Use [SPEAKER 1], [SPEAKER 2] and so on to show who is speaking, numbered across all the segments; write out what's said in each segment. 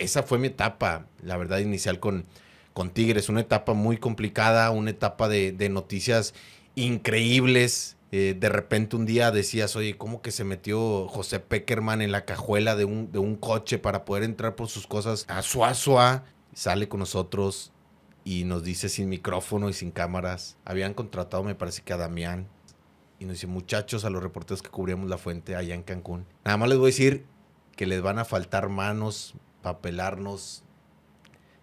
[SPEAKER 1] esa fue mi etapa, la verdad, inicial con, con Tigres. Una etapa muy complicada, una etapa de, noticias increíbles. Eh, de repente un día decías, oye, ¿cómo que se metió José Peckerman en la cajuela de un, de un coche para poder entrar por sus cosas a Suazua? Sale con nosotros y nos dice sin micrófono y sin cámaras. Habían contratado, me parece que a Damián. Y nos dice, muchachos, a los reporteros que cubríamos la fuente allá en Cancún. Nada más les voy a decir que les van a faltar manos, papelarnos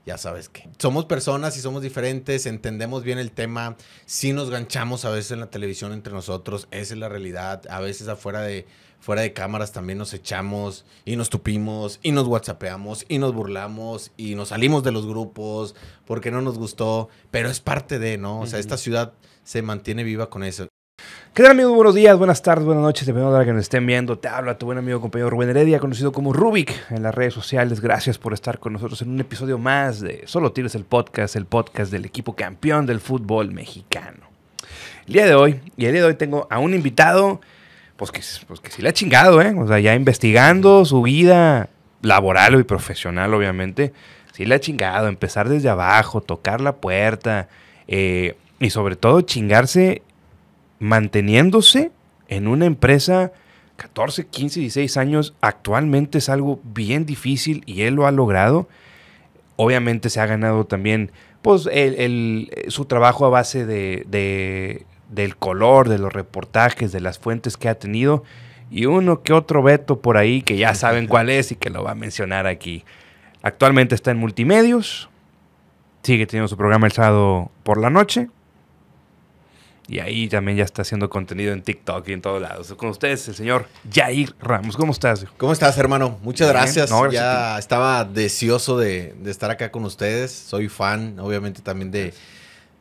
[SPEAKER 1] ya sabes que somos personas y somos diferentes, entendemos bien el tema, si nos ganchamos a veces en la televisión entre nosotros, esa es la realidad, a veces afuera de, fuera de cámaras también nos echamos y nos tupimos y nos whatsappeamos y nos burlamos y nos salimos de los grupos porque no nos gustó, pero es parte de, ¿no? O sea, esta ciudad se mantiene viva con eso.
[SPEAKER 2] ¿Qué tal amigos? Buenos días, buenas tardes, buenas noches, dependiendo de la que nos estén viendo. Te habla tu buen amigo compañero Rubén Heredia, conocido como Rubik en las redes sociales. Gracias por estar con nosotros en un episodio más de Solo Tires el Podcast, el podcast del equipo campeón del fútbol mexicano. El día de hoy, y el día de hoy tengo a un invitado, pues que, pues sí le ha chingado, ¿eh? O sea, ya investigando su vida laboral y profesional, obviamente. Sí le ha chingado, empezar desde abajo, tocar la puerta, eh, y sobre todo chingarse manteniéndose en una empresa 14, 15, 16 años actualmente es algo bien difícil y él lo ha logrado. Obviamente se ha ganado también pues, su trabajo a base de, del color, de los reportajes, de las fuentes que ha tenido y uno que otro veto por ahí que ya saben cuál es y que lo va a mencionar aquí. Actualmente está en multimedios, sigue teniendo su programa el sábado por la noche y ahí también ya está haciendo contenido en TikTok y en todos lados. Con ustedes, el señor Jair Ramos. ¿Cómo estás? ¿Cómo estás, hermano? Muchas gracias. ya
[SPEAKER 1] estaba deseoso de, estar acá con ustedes. Soy fan, obviamente, también de,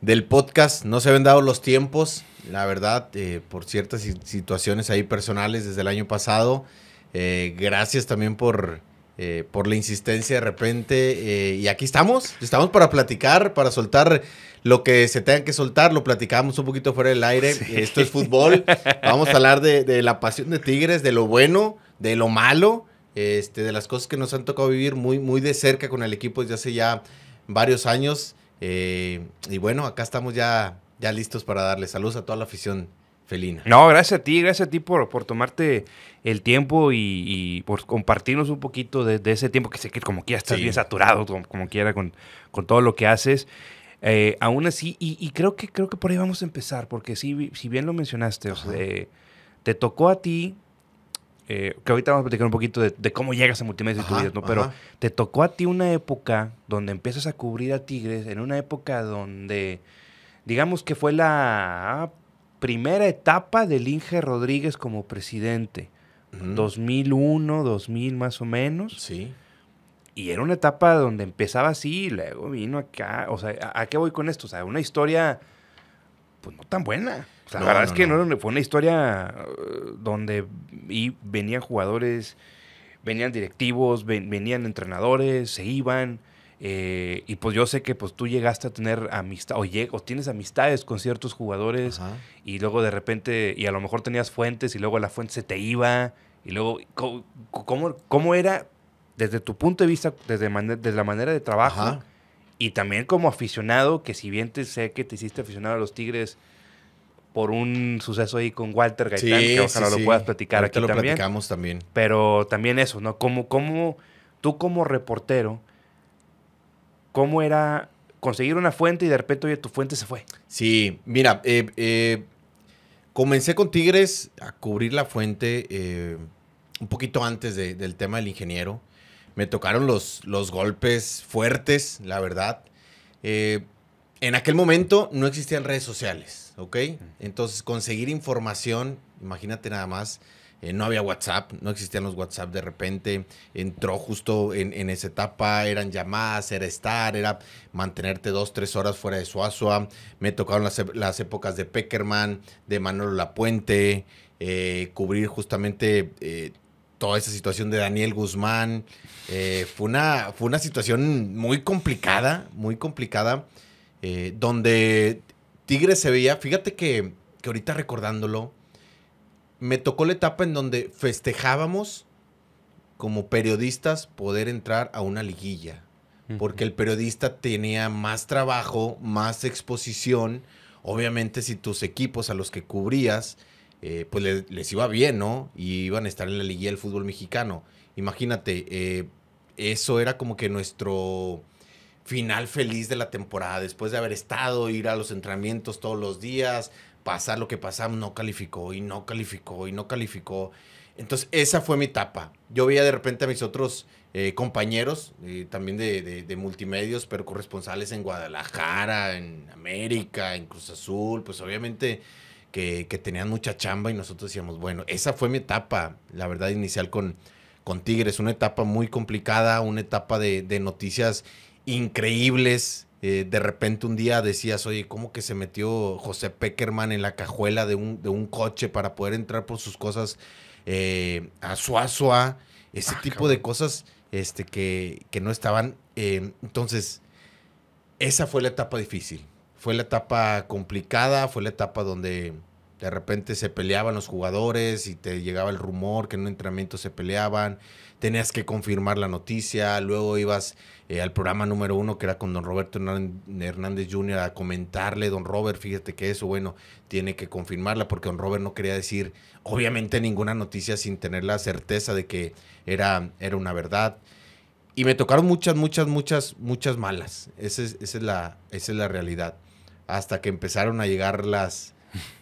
[SPEAKER 1] del podcast. No se habían dado los tiempos, la verdad, eh, por ciertas situaciones ahí personales desde el año pasado. Eh, gracias también por eh, por la insistencia de repente. Eh, y aquí estamos, estamos para platicar, para soltar lo que se tenga que soltar, lo platicamos un poquito fuera del aire. Esto es fútbol. Vamos a hablar de, la pasión de Tigres, de lo bueno, de lo malo, este, de las cosas que nos han tocado vivir muy, muy de cerca con el equipo desde hace ya varios años. Eh, y bueno, acá estamos ya, ya listos para darle saludos a toda la afición Felina. No, gracias a ti, gracias a ti por,
[SPEAKER 2] tomarte el tiempo y, por compartirnos un poquito de, ese tiempo que sé que como quiera estás bien saturado, como, quiera, con, todo lo que haces. Eh, aún así, y, creo, que, creo que por ahí vamos a empezar, porque si, bien lo mencionaste, eh, te tocó a ti, eh, que ahorita vamos a platicar un poquito de, cómo llegas a multimedia y tu vida, ¿no? Pero te tocó a ti una época donde empiezas a cubrir a Tigres, en una época donde digamos que fue la primera etapa del Inge Rodríguez como presidente. 2001, 2000 más o menos. Sí. Y era una etapa donde empezaba así y luego vino acá. O sea, ¿a, qué voy con esto? O sea, una historia pues no tan buena. O sea, la verdad es que no. fue una historia uh, donde venían jugadores, venían directivos, venían entrenadores, se iban. Eh, y pues yo sé que pues tú llegaste a tener amistad o, tienes amistades con ciertos jugadores y luego de repente, y a lo mejor tenías fuentes y luego la fuente se te iba y luego, ¿cómo, cómo, era desde tu punto de vista, desde, la manera de trabajo y también como aficionado, que si bien te sé que te hiciste aficionado a los Tigres por un suceso ahí con Walter Gaitán, que ojalá lo puedas platicar aquí también. Pero también eso, ¿no? Como, tú como reportero, cómo era conseguir una fuente y de repente, tu fuente se fue.
[SPEAKER 1] Sí, mira, eh, eh, comencé con Tigres a cubrir la fuente eh, un poquito antes del tema del ingeniero. Me tocaron los, los golpes fuertes, la verdad. en aquel momento no existían redes sociales, ¿ok? Entonces conseguir información, imagínate nada más, eh, no había WhatsApp, no existían los WhatsApp de repente, entró justo en, esa etapa, eran llamadas, era estar, era mantenerte dos, tres horas fuera de Suazua, me tocaron las, épocas de Peckerman, de Manolo Lapuente, eh, cubrir justamente eh, toda esa situación de Daniel Guzmán, fue, una, fue una situación muy complicada, muy complicada, donde Tigre se veía, fíjate que, que ahorita recordándolo, me tocó la etapa en donde festejábamos como periodistas poder entrar a una liguilla, porque el periodista tenía más trabajo, más exposición. Obviamente si tus equipos a los que cubrías, eh, pues les, iba bien, ¿no? Y iban a estar en la liguilla del fútbol mexicano. Imagínate, eh, eso era como que nuestro final feliz de la temporada, después de haber estado, ir a los entrenamientos todos los días, pasa lo que pasa, no calificó y no calificó y no calificó. Entonces, esa fue mi etapa. Yo veía de repente a mis otros eh, compañeros, eh, también de, de, multimedios, pero corresponsales en Guadalajara, en América, en Cruz Azul, pues obviamente que, que, tenían mucha chamba y nosotros decíamos, bueno, esa fue mi etapa, la verdad, inicial con, con Tigres, una etapa muy complicada, una etapa de noticias increíbles, eh, de repente un día decías, oye, ¿cómo que se metió José Peckerman en la cajuela de un, coche para poder entrar por sus cosas eh, a asua? Ese ah, tipo de cosas este, que, no estaban. Eh, entonces, esa fue la etapa difícil. Fue la etapa complicada, fue la etapa donde de repente se peleaban los jugadores y te llegaba el rumor que en un entrenamiento se peleaban tenías que confirmar la noticia, luego ibas eh, al programa número uno que era con don Roberto Hernández Jr. a comentarle, don Robert, fíjate que eso, bueno, tiene que confirmarla porque don Robert no quería decir, obviamente, ninguna noticia sin tener la certeza de que era, era una verdad. Y me tocaron muchas, muchas, muchas, muchas malas. Esa es, esa es, la, es la realidad. Hasta que empezaron a llegar las,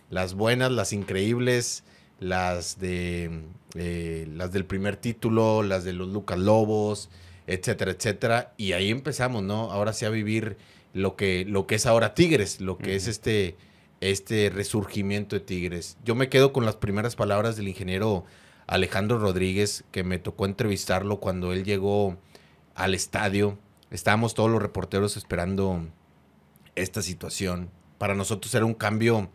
[SPEAKER 1] las buenas, las increíbles, las de eh, las del primer título, las de los Lucas Lobos, etcétera, etcétera. Y ahí empezamos, ¿no? Ahora sí a vivir lo que, lo que es ahora Tigres, lo que es este, este resurgimiento de Tigres. Yo me quedo con las primeras palabras del ingeniero Alejandro Rodríguez, que me tocó entrevistarlo cuando él llegó al estadio. Estábamos todos los reporteros esperando esta situación. Para nosotros era un cambio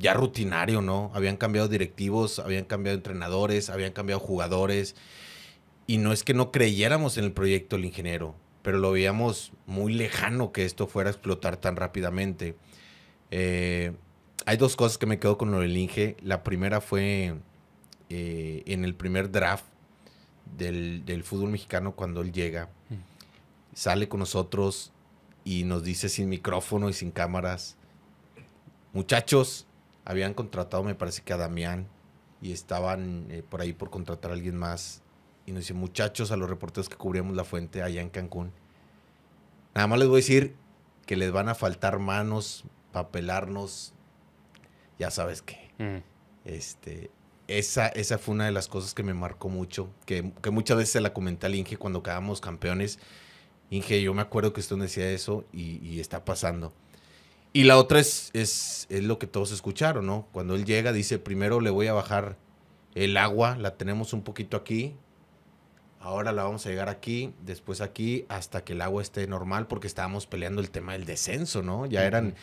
[SPEAKER 1] ya rutinario, ¿no? Habían cambiado directivos, habían cambiado entrenadores, habían cambiado jugadores. Y no es que no creyéramos en el proyecto del ingeniero, pero lo veíamos muy lejano que esto fuera a explotar tan rápidamente. Eh, hay dos cosas que me quedo con lo del Inge. La primera fue eh, en el primer draft del, fútbol mexicano cuando él llega. Mm. Sale con nosotros y nos dice sin micrófono y sin cámaras, muchachos, habían contratado, me parece que a Damián, y estaban eh, por ahí por contratar a alguien más. Y nos dice, muchachos, a los reporteros que cubríamos la fuente allá en Cancún, nada más les voy a decir que les van a faltar manos, papelarnos, ya sabes qué. Mm. Este, esa, esa fue una de las cosas que me marcó mucho, que, que muchas veces se la comenté al Inge cuando quedábamos campeones. Inge, yo me acuerdo que usted decía eso y, y está pasando. Y la otra es, es, lo que todos escucharon, ¿no? Cuando él llega, dice, primero le voy a bajar el agua, la tenemos un poquito aquí, ahora la vamos a llegar aquí, después aquí, hasta que el agua esté normal, porque estábamos peleando el tema del descenso, ¿no? Ya eran,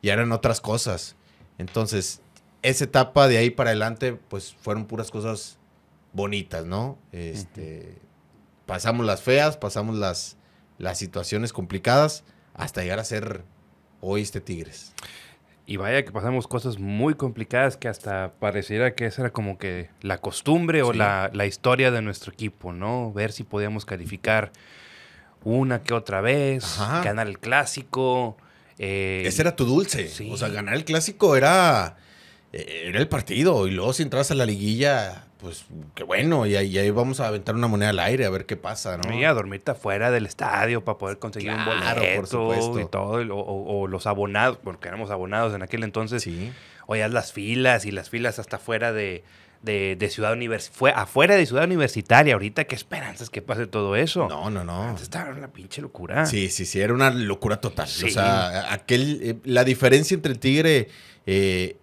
[SPEAKER 1] ya eran otras cosas. Entonces, esa etapa de ahí para adelante, pues fueron puras cosas bonitas, ¿no? Este, Pasamos las feas, pasamos las, las situaciones complicadas, hasta llegar a ser oíste Tigres.
[SPEAKER 2] Y vaya que pasamos cosas muy complicadas que hasta pareciera que esa era como que la costumbre o la, historia de nuestro equipo, ¿no? Ver si podíamos calificar
[SPEAKER 1] una que otra vez, ganar el clásico. Eh, Ese era tu dulce. O sea, ganar el clásico era, eh, era el partido. Y luego si entras a la liguilla, pues qué bueno, y ahí, vamos a aventar una moneda al aire a ver qué pasa, ¿no? Y a dormirte afuera del
[SPEAKER 2] estadio para poder conseguir un boleto por supuesto. y todo, o, los abonados, porque éramos abonados en aquel entonces. Sí. ya las filas y las filas hasta afuera de, Ciudad Universitaria, fue afuera de Ciudad Universitaria, ahorita qué esperanzas que pase todo eso. No, no, no. estaba una
[SPEAKER 1] pinche locura. Sí, sí, sí, era una locura total. O sea, aquel, eh, la diferencia entre el Tigre... Eh,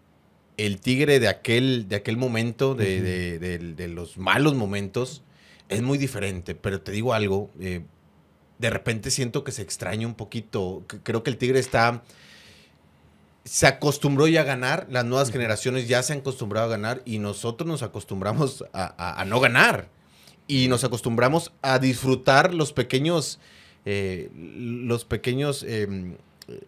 [SPEAKER 1] el tigre de aquel, de aquel momento, de, de, los malos momentos, es muy diferente. Pero te digo algo, eh, de repente siento que se extraña un poquito. Creo que el tigre está se acostumbró ya a ganar, las nuevas generaciones ya se han acostumbrado a ganar y nosotros nos acostumbramos a, no ganar y nos acostumbramos a disfrutar los pequeños, eh, los pequeños, em, eh,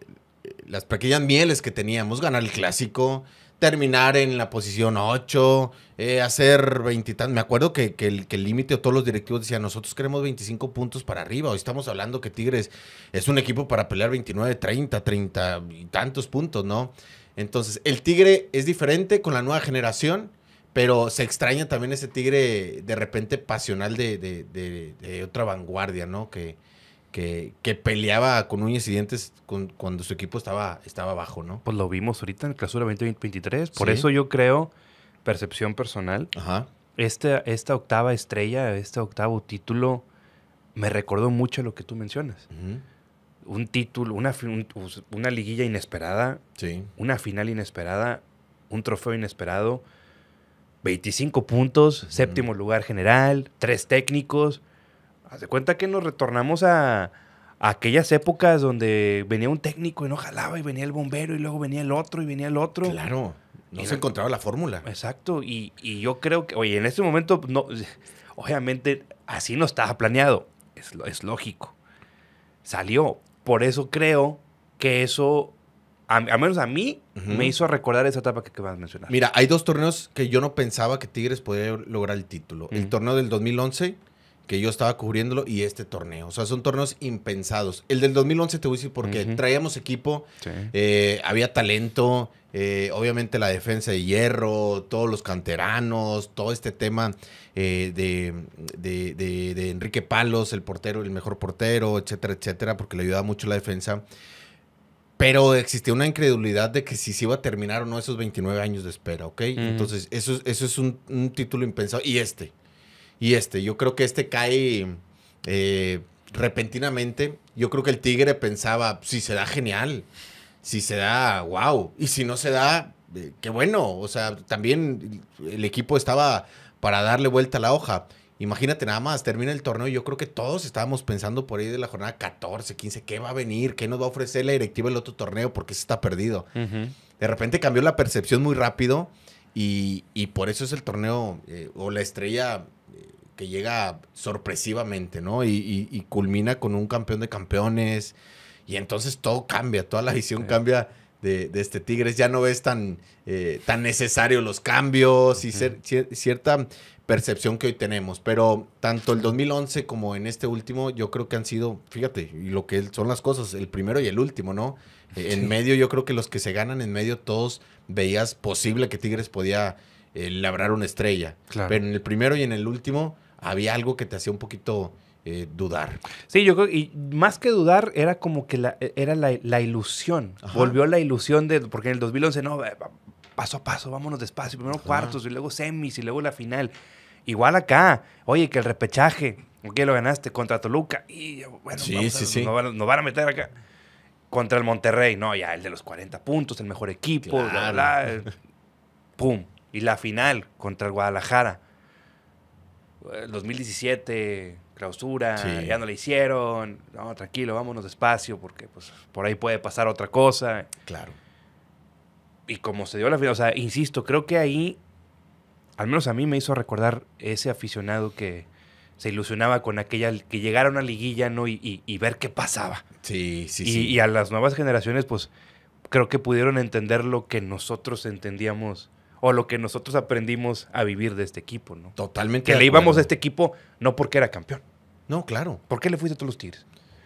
[SPEAKER 1] las pequeñas mieles que teníamos, ganar el clásico, terminar en la posición 8, eh, hacer tantos. Me acuerdo que, el límite o todos los directivos decían, nosotros queremos 25 puntos para arriba. Hoy estamos hablando que Tigres es un equipo para pelear 29, 30, 30 y tantos puntos, ¿no? Entonces, el Tigre es diferente con la nueva generación, pero se extraña también ese Tigre de repente pasional de, de otra vanguardia, ¿no? Que, que, peleaba con uñas y cuando su equipo estaba, estaba bajo, ¿no? Pues lo
[SPEAKER 2] vimos ahorita en el clausura 2023. Por eso yo creo, percepción personal, Esta, esta octava estrella, este octavo título, me recordó mucho lo que tú mencionas. Un título, una, una liguilla inesperada, sí. una final inesperada, un trofeo inesperado, 25 puntos, séptimo lugar general, tres técnicos Haz de cuenta que nos retornamos a, aquellas épocas donde venía un técnico y no jalaba, y venía el bombero, y luego venía el otro, y venía el otro. Claro. No se encontraba la fórmula. Exacto. Y, yo creo que, oye, en este momento, no, obviamente, así no estaba planeado. Es, es lógico. Salió. Por eso creo que eso, al menos a mí, me hizo recordar esa etapa que vas a mencionar. Mira, hay
[SPEAKER 1] dos torneos que yo no pensaba que Tigres podía lograr el título. El torneo del 2011 que yo estaba cubriéndolo y este torneo. O sea, son torneos impensados. El del 2011 te voy a decir porque traíamos equipo, eh, había talento, eh, obviamente la defensa de hierro, todos los canteranos, todo este tema eh, de, de, Enrique Palos, el portero, el mejor portero, etcétera, etcétera, porque le ayudaba mucho la defensa. Pero existía una incredulidad de que si se iba a terminar o no esos 29 años de espera, ¿ok? Entonces, eso, eso es un título impensado. Y este, y este, yo creo que este cae eh, repentinamente. Yo creo que el Tigre pensaba, si se da, genial. Si se da, wow. Y si no se da, eh, qué bueno. O sea, también el equipo estaba para darle vuelta a la hoja. Imagínate nada más, termina el torneo. Yo creo que todos estábamos pensando por ahí de la jornada 14, 15, qué va a venir, qué nos va a ofrecer la directiva el otro torneo, porque se está perdido.
[SPEAKER 2] De
[SPEAKER 1] repente cambió la percepción muy rápido y, por eso es el torneo eh, o la estrella que llega sorpresivamente, ¿no? Y, culmina con un campeón de campeones. Y entonces todo cambia, toda la visión cambia de, este Tigres. Ya no ves tan, eh, tan necesario los cambios y cierta percepción que hoy tenemos. Pero tanto el 2011 como en este último, yo creo que han sido, fíjate, lo que son las cosas, el primero y el último, ¿no? En medio, yo creo que los que se ganan en medio, todos veías posible que Tigres podía eh, labrar una estrella. Pero en el primero y en el último, había algo que te hacía un poquito eh, dudar. Sí, yo creo, y
[SPEAKER 2] más que dudar, era como que la, e, era la, ilusión. Volvió la ilusión de, porque en el 2011, no, paso a paso, vámonos despacio, primero cuartos y luego semis y luego la final. Igual acá, oye, que el repechaje, ok, lo ganaste contra Toluca, y bueno, sí, sí, sí. Nos, van, a meter acá contra el Monterrey, no, ya el de los 40 puntos, el mejor equipo, bla, bla, eh, pum. Y la final contra el Guadalajara. 2017, eh, clausura, ya no la hicieron, no, tranquilo, vámonos despacio porque pues por ahí puede pasar otra cosa. Claro. Y como se dio la final, o sea, insisto, creo que ahí, al menos a mí me hizo recordar ese aficionado que se ilusionaba con aquella, que llegara a una liguilla, ¿no? Y, ver qué pasaba. Sí, sí, sí. Y a las nuevas generaciones, pues creo que pudieron entender lo que nosotros entendíamos o lo que nosotros aprendimos a vivir de este equipo, ¿no?
[SPEAKER 1] Totalmente. Que le íbamos a este equipo no porque era campeón. No, claro. ¿Por qué le fuiste a todos los Tigres?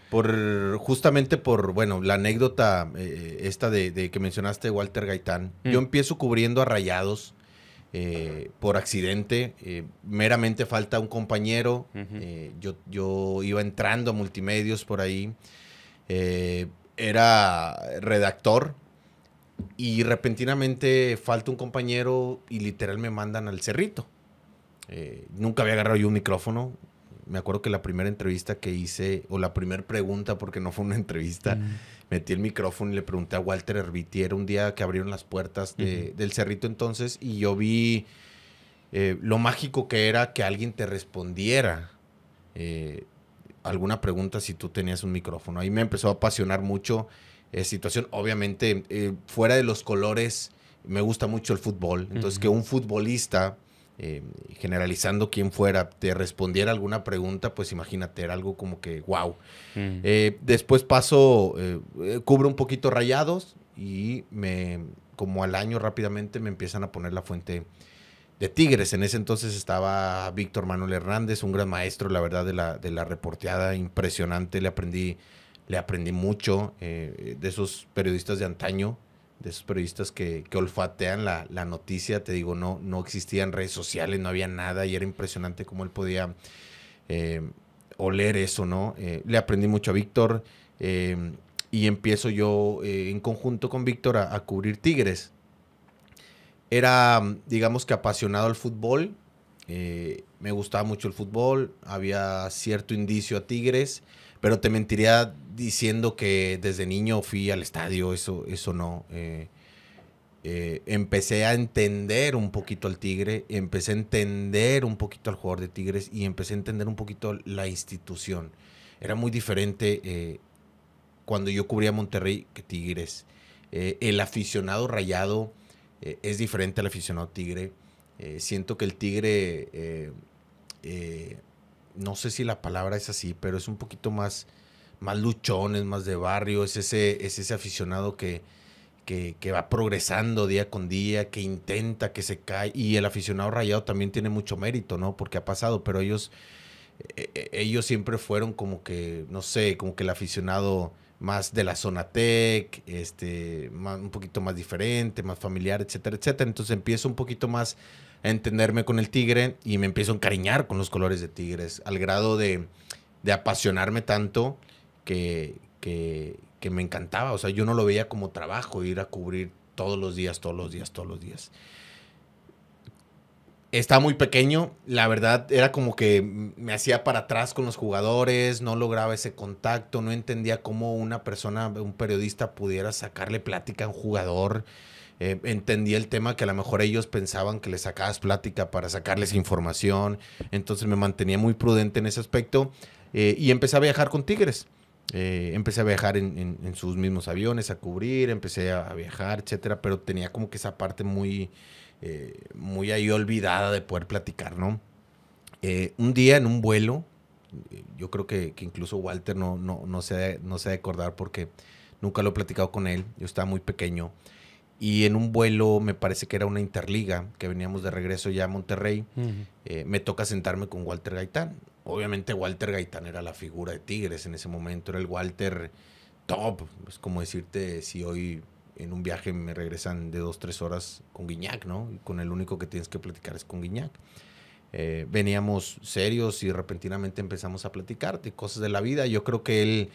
[SPEAKER 1] Por, justamente por, bueno, la anécdota eh, eh, esta de, que mencionaste Walter Gaitán. Mm. Yo empiezo cubriendo a rayados eh, por accidente. meramente falta un compañero. yo, yo iba entrando a multimedios por ahí. era redactor y repentinamente falta un compañero y literal me mandan al cerrito. Eh, nunca había agarrado yo un micrófono. Me acuerdo que la primera entrevista que hice, o la primera pregunta, porque no fue una entrevista, metí el micrófono y le pregunté a Walter Herbiti. Era un día que abrieron las puertas del cerrito entonces y yo vi eh, lo mágico que era que alguien te respondiera. Eh, alguna pregunta si tú tenías un micrófono. Ahí me empezó a apasionar mucho eh, situación. Obviamente, eh, fuera de los colores, me gusta mucho el fútbol. Entonces, que un futbolista, eh, generalizando quien fuera, te respondiera alguna pregunta, pues imagínate, era algo como que, wow. Mm. después paso, cubro un poquito rayados y me, como al año rápidamente me empiezan a poner la fuente de Tigres. En ese entonces estaba Víctor Manuel Hernández, un gran maestro, la verdad, de la, de la reporteada impresionante. Le aprendí le aprendí mucho eh, de esos periodistas de antaño, de esos periodistas que, que olfatean la, noticia. Te digo, no, no existían redes sociales, no había nada y era impresionante cómo él podía eh, oler eso, ¿no? Eh, le aprendí mucho a Víctor y empiezo yo en conjunto con Víctor a, a cubrir Tigres. Era, digamos que apasionado al fútbol. me gustaba mucho el fútbol, había cierto indicio a Tigres pero te mentiría diciendo que desde niño fui al estadio, eso, eso no. Eh, eh, empecé a entender un poquito al Tigre, empecé a entender un poquito al jugador de Tigres y empecé a entender un poquito la institución. Era muy diferente eh, cuando yo cubría Monterrey que Tigres. el aficionado rayado es diferente al aficionado Tigre. siento que el Tigre no sé si la palabra es así, pero es un poquito más, más luchón, es más de barrio, es ese, es ese aficionado que, que, va progresando día con día, que intenta, que se cae. Y el aficionado rayado también tiene mucho mérito, ¿no? Porque ha pasado, pero ellos, e, e, ellos siempre fueron como que, no sé, como que el aficionado más de la zona tech, este, un poquito más diferente, más familiar, etcétera, etcétera. Entonces empieza un poquito más entenderme con el tigre y me empiezo a encariñar con los colores de tigres, al grado de, de apasionarme tanto que, que, que, me encantaba. O sea, yo no lo veía como trabajo, ir a cubrir todos los días, todos los días, todos los días. Estaba muy pequeño, la verdad era como que me hacía para atrás con los jugadores, no lograba ese contacto, no entendía cómo una persona, un periodista pudiera sacarle plática a un jugador eh, entendía el tema que a lo mejor ellos pensaban que les sacabas plática para sacarles información. Entonces me mantenía muy prudente en ese aspecto eh, y empecé a viajar con Tigres. Eh, empecé a viajar en, sus mismos aviones, a cubrir, empecé a, viajar, etcétera, pero tenía como que esa parte muy, eh, muy ahí olvidada de poder platicar, ¿no? un día en un vuelo, yo creo que, incluso Walter no, no, no, se, no se ha de acordar porque nunca lo he platicado con él, yo estaba muy pequeño. Y en un vuelo, me parece que era una interliga, que veníamos de regreso ya a Monterrey, eh, me toca sentarme con Walter Gaitán. Obviamente Walter Gaitán era la figura de Tigres en ese momento, era el Walter top. Es pues, como decirte si hoy en un viaje me regresan de dos, tres horas con Guiñac, ¿no? con el único que tienes que platicar es con Guiñac. Eh, veníamos serios y repentinamente empezamos a platicar de cosas de la vida. Yo creo que él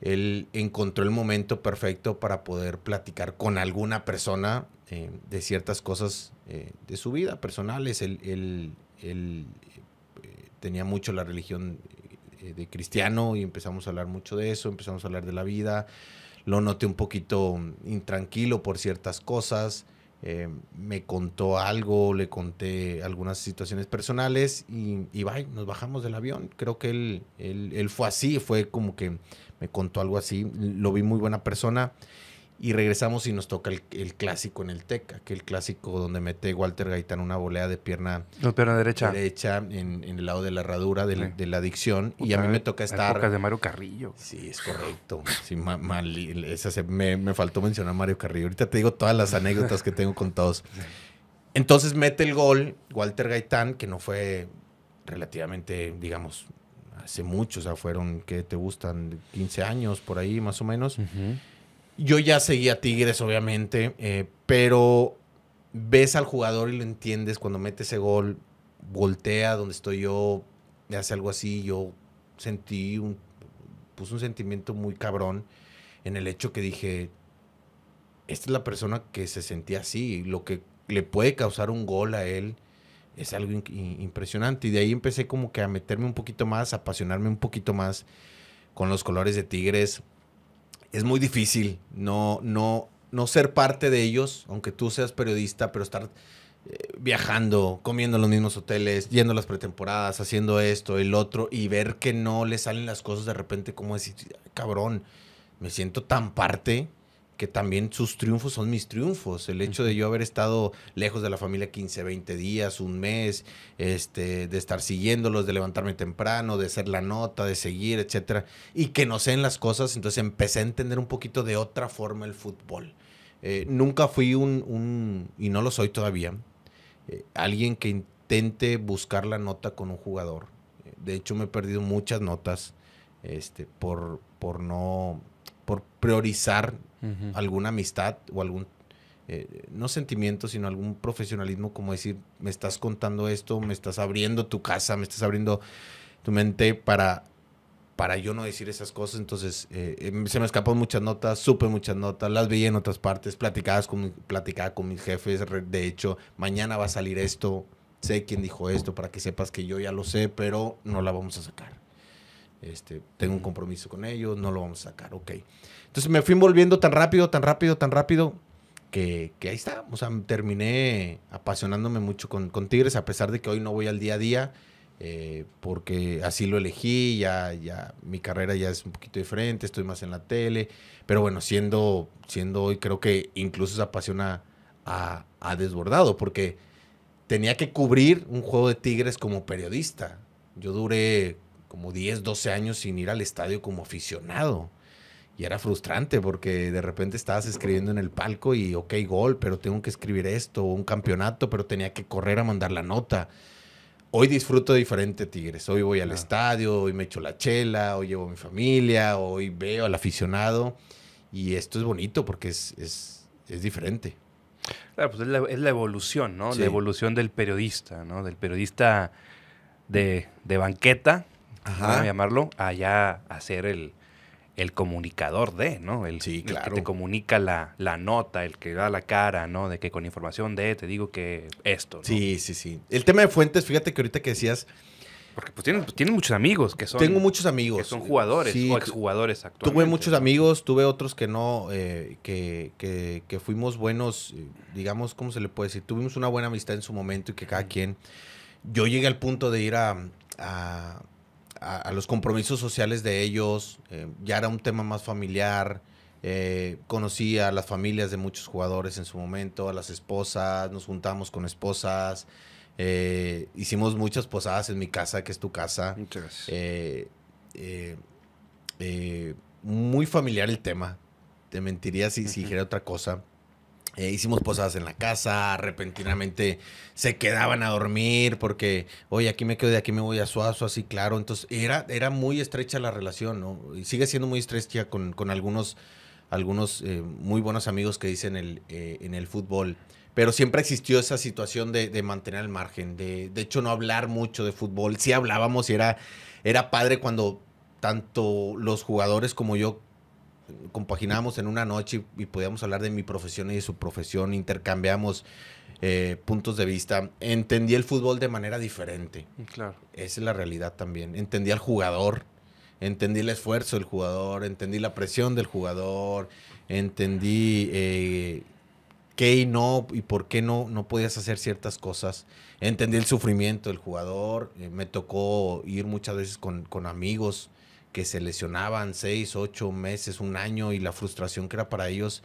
[SPEAKER 1] él encontró el momento perfecto para poder platicar con alguna persona eh, de ciertas cosas eh, de su vida personales. Él, eh, tenía mucho la religión de cristiano y empezamos a hablar mucho de eso, empezamos a hablar de la vida. Lo noté un poquito intranquilo por ciertas cosas. me contó algo, le conté algunas situaciones personales y, y nos bajamos del avión. Creo que él, él fue así, fue como que me contó algo así, lo vi muy buena persona. Y regresamos y nos toca el, clásico en el TEC, aquel clásico donde mete Walter Gaitán una volea de pierna, derecha, derecha en, el lado de la herradura de, la adicción. y a mí me toca estar. Épocas de Mario Carrillo. Sí, es correcto. Sí, me, faltó mencionar a Mario Carrillo. Ahorita te digo todas las anécdotas que tengo con todos. Entonces mete el gol Walter Gaitán, que no fue relativamente, digamos, hace mucho, o sea, fueron, que te gustan? 15 años por ahí más o menos. Yo ya seguía Tigres, obviamente, eh, pero ves al jugador y lo entiendes cuando mete ese gol, voltea donde estoy yo, hace algo así, yo sentí un, un sentimiento muy cabrón en el hecho que dije, esta es la persona que se sentía así, lo que le puede causar un gol a él es algo impresionante. Y de ahí empecé como que a meterme un poquito más, a apasionarme un poquito más con los colores de Tigres. Es muy difícil no, no, no ser parte de ellos, aunque tú seas periodista, pero estar eh, viajando, comiendo en los mismos hoteles, yendo a las pretemporadas, haciendo esto, el otro, y ver que no le salen las cosas de repente, como decir, cabrón, me siento tan parte que también sus triunfos son mis triunfos. El hecho de yo haber estado lejos de la familia 15, 20 días, un mes, este, de estar siguiéndolos, de levantarme temprano, de hacer la nota, de seguir, etcétera, y que no sé en las cosas, entonces empecé a entender un poquito de otra forma el fútbol. Eh, nunca fui un, y no lo soy todavía, eh, alguien que intente buscar la nota con un jugador. De hecho, me he perdido muchas notas este, por, por no por priorizar alguna amistad o algún, eh, no sentimiento, sino algún profesionalismo como decir, me estás contando esto, me estás abriendo tu casa, me estás abriendo tu mente para, para yo no decir esas cosas. Entonces, eh, em, se me escapó muchas notas, supe muchas notas, las vi en otras partes, platicadas con, platicaba con mis jefes, de hecho, mañana va a salir esto, sé quién dijo esto, para que sepas que yo ya lo sé, pero no la vamos a sacar. Este, tengo un compromiso con ellos, no lo vamos a sacar, ok. Entonces me fui envolviendo tan rápido, tan rápido, tan rápido, que, ahí está. O sea, terminé apasionándome mucho con, Tigres, a pesar de que hoy no voy al día a día, eh, porque así lo elegí, ya, ya mi carrera ya es un poquito diferente, estoy más en la tele, pero bueno, siendo, siendo hoy creo que incluso esa apasiona ha a desbordado, porque tenía que cubrir un juego de Tigres como periodista. Yo duré como 10, 12 años sin ir al estadio como aficionado. Y era frustrante porque de repente estabas escribiendo en el palco y, ok, gol, pero tengo que escribir esto, un campeonato, pero tenía que correr a mandar la nota. Hoy disfruto diferente, Tigres. Hoy voy al estadio, hoy me echo la chela, hoy llevo a mi familia, hoy veo al aficionado. Y esto es bonito porque es, diferente.
[SPEAKER 2] Claro, pues es la, evolución, ¿no? La
[SPEAKER 1] evolución del periodista, ¿no? Del periodista
[SPEAKER 2] de, de banqueta a llamarlo, allá a ser el, el comunicador de, ¿no? El, sí, claro. el que te comunica la, la, nota, el que da la cara, ¿no? De que con información de, te digo que esto. Sí, sí, sí. El
[SPEAKER 1] tema de fuentes, fíjate que ahorita que decías... Porque pues tienen, muchos amigos que son... Tengo muchos amigos. Que son jugadores o exjugadores actualmente. Tuve muchos amigos, tuve otros que no, eh, que, fuimos buenos, digamos, ¿cómo se le puede decir? Tuvimos una buena amistad en su momento y que cada quien... Yo llegué al punto de ir a a, los compromisos sociales de ellos, eh, ya era un tema más familiar, eh, conocí a las familias de muchos jugadores en su momento, a las esposas, nos juntamos con esposas, eh, hicimos muchas posadas en mi casa, que es tu casa. muy familiar el tema, te mentiría si, si dijera otra cosa. Eh, hicimos posadas en la casa, repentinamente se quedaban a dormir porque, oye, aquí me quedo, de aquí me voy a Suazo, así claro. Entonces, era, era muy estrecha la relación, ¿no? Y sigue siendo muy estrecha con, algunos, algunos eh, muy buenos amigos que dicen el, eh, en el fútbol. Pero siempre existió esa situación de, mantener el margen, de, hecho no hablar mucho de fútbol. Sí hablábamos y era, era padre cuando tanto los jugadores como yo compaginábamos en una noche y, podíamos hablar de mi profesión y de su profesión, intercambiamos eh, puntos de vista. Entendí el fútbol de manera diferente. Mm, claro. Esa es la realidad también. Entendí al jugador, entendí el esfuerzo del jugador, entendí la presión del jugador, entendí eh, qué y no y por qué no, no podías hacer ciertas cosas. Entendí el sufrimiento del jugador. Eh, me tocó ir muchas veces con, con amigos que se lesionaban seis, ocho meses, un año y la frustración que era para ellos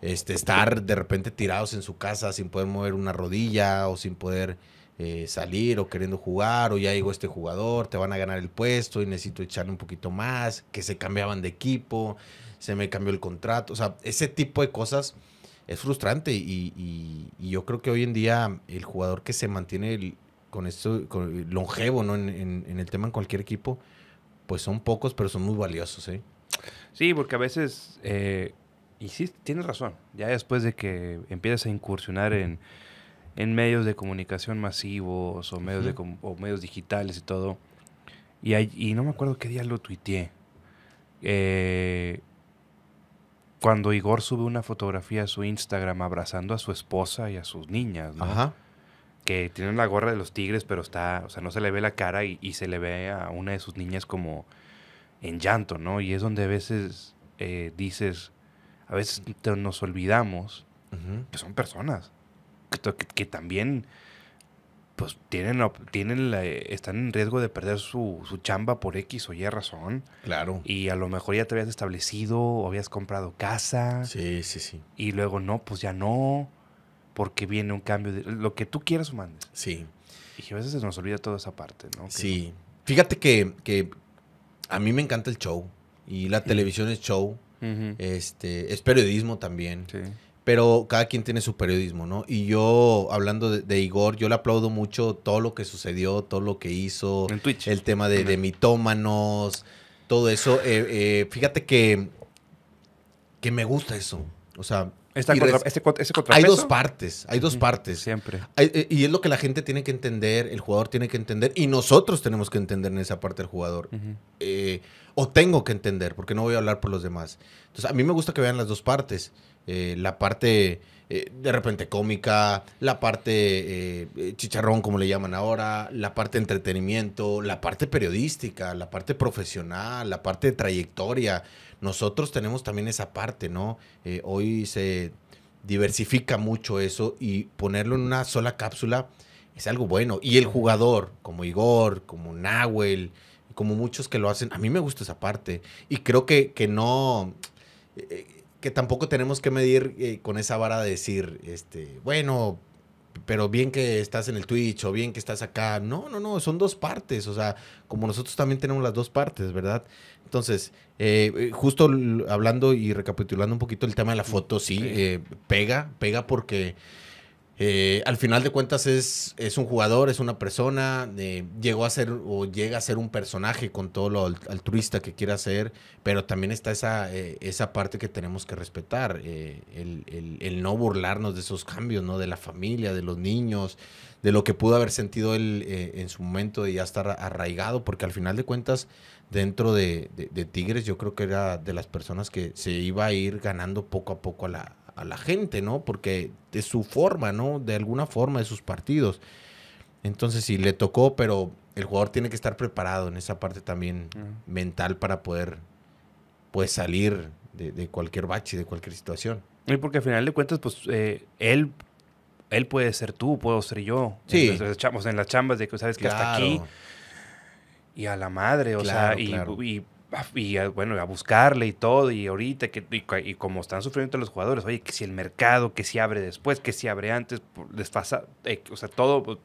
[SPEAKER 1] este, estar de repente tirados en su casa sin poder mover una rodilla o sin poder eh, salir o queriendo jugar o ya digo este jugador, te van a ganar el puesto y necesito echarle un poquito más, que se cambiaban de equipo, se me cambió el contrato, o sea, ese tipo de cosas es frustrante y, y, yo creo que hoy en día el jugador que se mantiene con esto, con, longevo ¿no? en, en el tema en cualquier equipo, pues son pocos, pero son muy valiosos, ¿sí? ¿eh?
[SPEAKER 2] Sí, porque a veces, eh, y sí, tienes razón, ya después de que empiezas a incursionar en, en medios de comunicación masivos o medios, de, o medios digitales y todo, y, y no me acuerdo qué día lo tuiteé, eh, cuando Igor sube una fotografía a su Instagram abrazando a su esposa y a sus niñas, ¿no? Ajá que tienen la gorra de los tigres, pero está, o sea, no se le ve la cara y, se le ve a una de sus niñas como en llanto, ¿no? Y es donde a veces eh, dices, a veces nos olvidamos que son personas, que, también, pues, tienen, tienen están en riesgo de perder su, su, chamba por X o Y razón. Claro. Y a lo mejor ya te habías establecido o habías comprado casa. Sí, sí, sí. Y luego no, pues ya no porque viene un cambio de lo que tú quieras mandes. Sí. Y a veces se nos olvida toda
[SPEAKER 1] esa parte, ¿no? sí. Fíjate que, a mí me encanta el show y la televisión es show, este, es periodismo también. Sí. Pero cada quien tiene su periodismo, ¿no? Y yo, hablando de, Igor, yo le aplaudo mucho todo lo que sucedió, todo lo que hizo. En Twitch. El tema de, mitómanos, todo eso. Eh, eh, fíjate que, que me gusta eso. O sea, este hay dos partes, hay dos partes. Siempre. Eh, y es lo que la gente tiene que entender, el jugador tiene que entender, y nosotros tenemos que entender en esa parte del jugador. Eh, o tengo que entender, porque no voy a hablar por los demás. Entonces, a mí me gusta que vean las dos partes. Eh, la parte de repente cómica, la parte chicharrón, como le llaman ahora, la parte entretenimiento, la parte periodística, la parte profesional, la parte de trayectoria nosotros tenemos también esa parte, ¿no? Eh, hoy se diversifica mucho eso y ponerlo en una sola cápsula es algo bueno. Y el jugador, como Igor, como Nahuel, como muchos que lo hacen, a mí me gusta esa parte. Y creo que, que no, eh, eh, que tampoco tenemos que medir con esa vara de decir, este, bueno, pero bien que estás en el Twitch o bien que estás acá. No, no, no, son dos partes. O sea, como nosotros también tenemos las dos partes, ¿verdad? Entonces, eh, eh, justo hablando y recapitulando un poquito el tema de la foto, sí, eh, pega, pega porque eh, al final de cuentas es, es un jugador, es una persona, eh, llegó a ser o llega a ser un personaje con todo lo altruista que quiera ser, pero también está esa, eh, esa parte que tenemos que respetar, el, no burlarnos de esos cambios, ¿no? de la familia, de los niños, de lo que pudo haber sentido él en su momento de ya estar arraigado, porque al final de cuentas dentro de, de Tigres yo creo que era de las personas que se iba a ir ganando poco a poco a la, a la gente, ¿no? Porque de su forma, ¿no? De alguna forma, de sus partidos. Entonces, sí, le tocó, pero el jugador tiene que estar preparado en esa parte también mental para poder pues, salir de, cualquier bache, de cualquier situación. Y porque al final de cuentas, pues eh,
[SPEAKER 2] él, él puede ser tú, puedo ser yo. Sí. echamos en las chambas de que sabes que está hasta aquí y a la madre, o sea, y, y bueno, a buscarle y todo, y ahorita, que, y, como están sufriendo todos los jugadores, oye, que si el mercado, que si abre después, que si abre antes, desfasa, eh, o sea, todo, pues,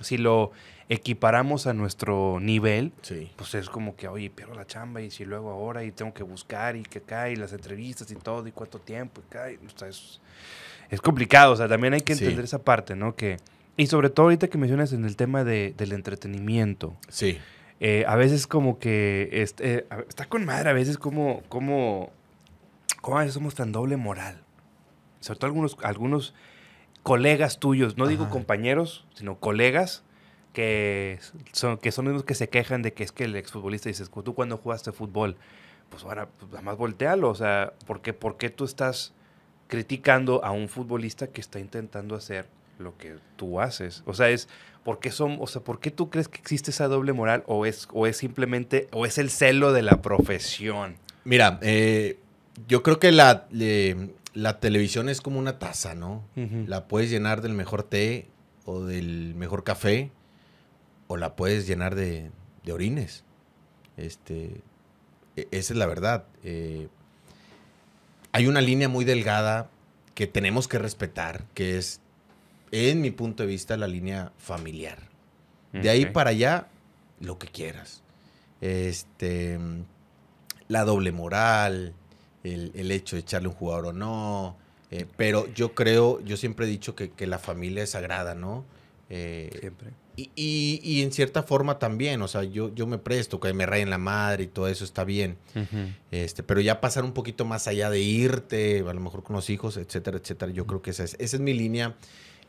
[SPEAKER 2] si lo equiparamos a nuestro nivel, pues es como que, oye, pierdo la chamba y si luego ahora y tengo que buscar y que cae las entrevistas y todo y cuánto tiempo y cae. o sea, es, complicado, o sea, también hay que entender esa parte, ¿no? Que, y sobre todo ahorita que mencionas en el tema del entretenimiento. Sí. Eh, a veces como que este, eh, está con madre, a veces como, como, a somos tan doble moral. Sobre todo algunos, algunos colegas tuyos, no digo compañeros, sino colegas, que son, que son los que se quejan de que es que el exfutbolista dices, tú cuando jugaste fútbol, pues ahora, pues nada más voltealo, o sea, ¿por qué, ¿por qué tú estás criticando a un futbolista que está intentando hacer lo que tú haces? O sea, es ¿por qué, son, o sea, ¿por qué tú crees que existe esa doble moral o es, es simplemente, o es el celo de la profesión?
[SPEAKER 1] Mira, eh, yo creo que la, la, televisión es como una taza, ¿no? La puedes llenar del mejor té o del mejor café o la puedes llenar de, orines. Este, e, esa es la verdad. Eh, hay una línea muy delgada que tenemos que respetar, que es en mi punto de vista, la línea familiar. De ahí para allá, lo que quieras. Este, la doble moral, el, hecho de echarle un jugador o no. Eh, pero yo creo, yo siempre he dicho que, la familia es sagrada, ¿no? Eh, siempre. Y, en cierta forma también, o sea, yo, yo me presto, que me rayen la madre y todo eso está bien. este, pero ya pasar un poquito más allá de irte, a lo mejor con los hijos, etcétera, etcétera, yo creo que esa es, esa es mi línea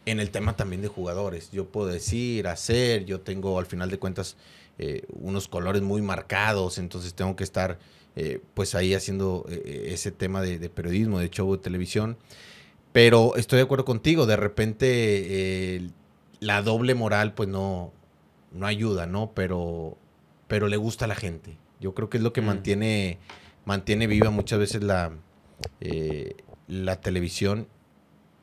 [SPEAKER 1] en el tema también de jugadores. Yo puedo decir, hacer, yo tengo al final de cuentas eh, unos colores muy marcados, entonces tengo que estar eh, pues ahí haciendo eh, ese tema de, periodismo, de show de televisión. Pero estoy de acuerdo contigo, de repente la doble moral pues no, no ayuda, ¿no? Pero, pero le gusta a la gente. Yo creo que es lo que mm. mantiene, mantiene viva muchas veces la, la televisión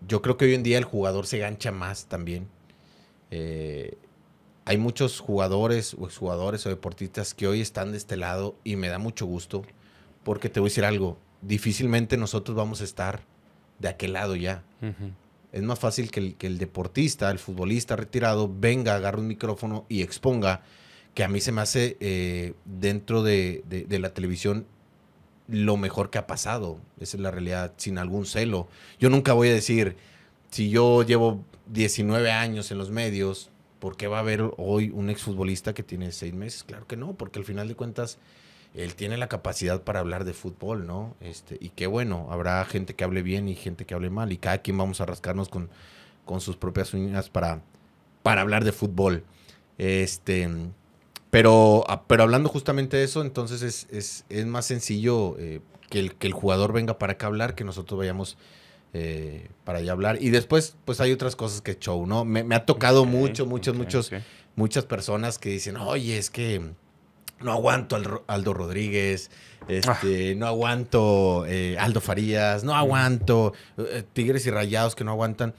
[SPEAKER 1] yo creo que hoy en día el jugador se gancha más también. Eh, hay muchos jugadores o exjugadores o deportistas que hoy están de este lado y me da mucho gusto porque te voy a decir algo, difícilmente nosotros vamos a estar de aquel lado ya. Es más fácil que el, deportista, el futbolista retirado, venga, agarre un micrófono y exponga, que a mí se me hace eh, dentro de, de, la televisión lo mejor que ha pasado. Esa es la realidad, sin algún celo. Yo nunca voy a decir, si yo llevo 19 años en los medios, ¿por qué va a haber hoy un exfutbolista que tiene seis meses? Claro que no, porque al final de cuentas él tiene la capacidad para hablar de fútbol, ¿no? Este, y qué bueno, habrá gente que hable bien y gente que hable mal, y cada quien vamos a rascarnos con, con sus propias uñas para, para hablar de fútbol. Este, pero, ah, pero hablando justamente de eso, entonces es, es, es más sencillo eh, que, el, que el jugador venga para acá hablar, que nosotros vayamos eh, para allá hablar. Y después, pues hay otras cosas que show, ¿no? Me, ha tocado mucho, muchos, muchos, muchas personas que dicen, oye, es que no aguanto al Aldo Rodríguez, ah. este, no aguanto eh, Aldo Farías, no aguanto Tigres y Rayados que no aguantan.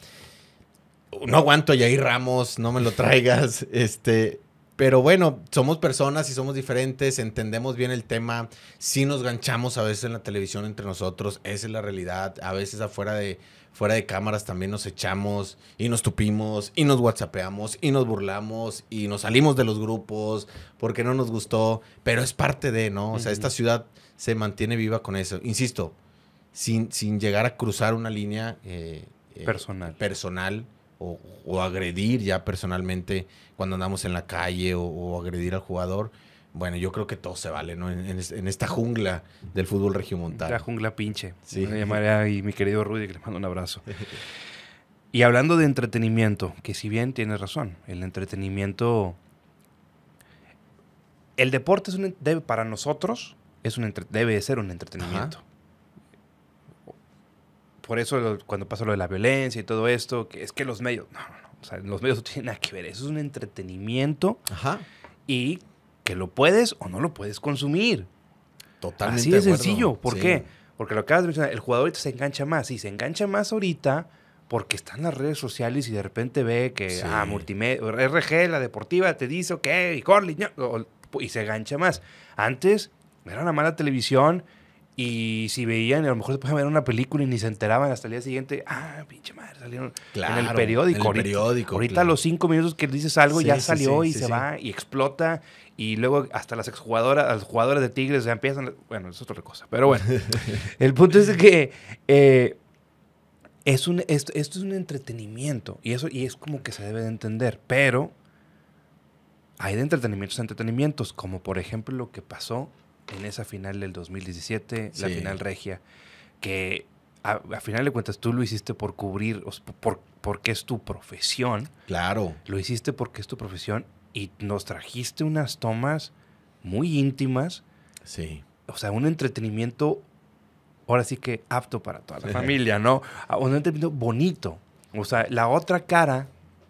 [SPEAKER 1] No aguanto a Yair Ramos, no me lo traigas. Este, pero bueno, somos personas y somos diferentes, entendemos bien el tema, sí nos ganchamos a veces en la televisión entre nosotros, esa es la realidad, a veces afuera de, fuera de cámaras también nos echamos y nos tupimos y nos whatsappeamos y nos burlamos y nos salimos de los grupos porque no nos gustó, pero es parte de, ¿no? O sea, esta ciudad se mantiene viva con eso, insisto, sin, sin llegar a cruzar una línea eh, eh, personal. personal o, agredir ya personalmente cuando andamos en la calle o, agredir al jugador. Bueno, yo creo que todo se vale, ¿no? En, esta jungla del fútbol regiomontano. La jungla pinche. Sí. Me llamaría y mi querido Rudy, que le mando un abrazo.
[SPEAKER 2] Y hablando de entretenimiento, que si bien tienes razón, el entretenimiento. El deporte es un, para nosotros es un, debe ser un entretenimiento por eso cuando pasa lo de la violencia y todo esto, que es que los medios, no, no, no, los medios no tienen nada que ver, eso es un entretenimiento Ajá. y que lo puedes o no lo puedes consumir. Totalmente. Así de sencillo, ¿por qué? Porque lo acabas de mencionar, el jugador ahorita se engancha más y se engancha más ahorita porque está en las redes sociales y de repente ve que, a ah, multimedia, RG, la deportiva, te dice, ok, y Corley, y se engancha más. Antes era una mala televisión y si veían, a lo mejor se de ver una película y ni se enteraban hasta el día siguiente, ah, pinche madre, salieron en el periódico. En el ahorita, periódico, ahorita los cinco minutos que dices algo ya salió y se va y explota. Y luego hasta las exjugadoras, las jugadoras de Tigres ya empiezan. Bueno, es otra cosa. Pero bueno, el punto es que eh, es esto, es un entretenimiento. Y eso y es como que se debe de entender. Pero hay de entretenimientos a entretenimientos, como por ejemplo lo que pasó en esa final del 2017, la final regia, que a, final de cuentas tú lo hiciste por cubrir, por, porque es tu profesión. Claro. Lo hiciste porque es tu profesión y nos trajiste unas tomas muy íntimas. Sí. O sea, un entretenimiento ahora sí que apto para toda la familia, ¿no? Ah, un entretenimiento bonito. O sea, la otra cara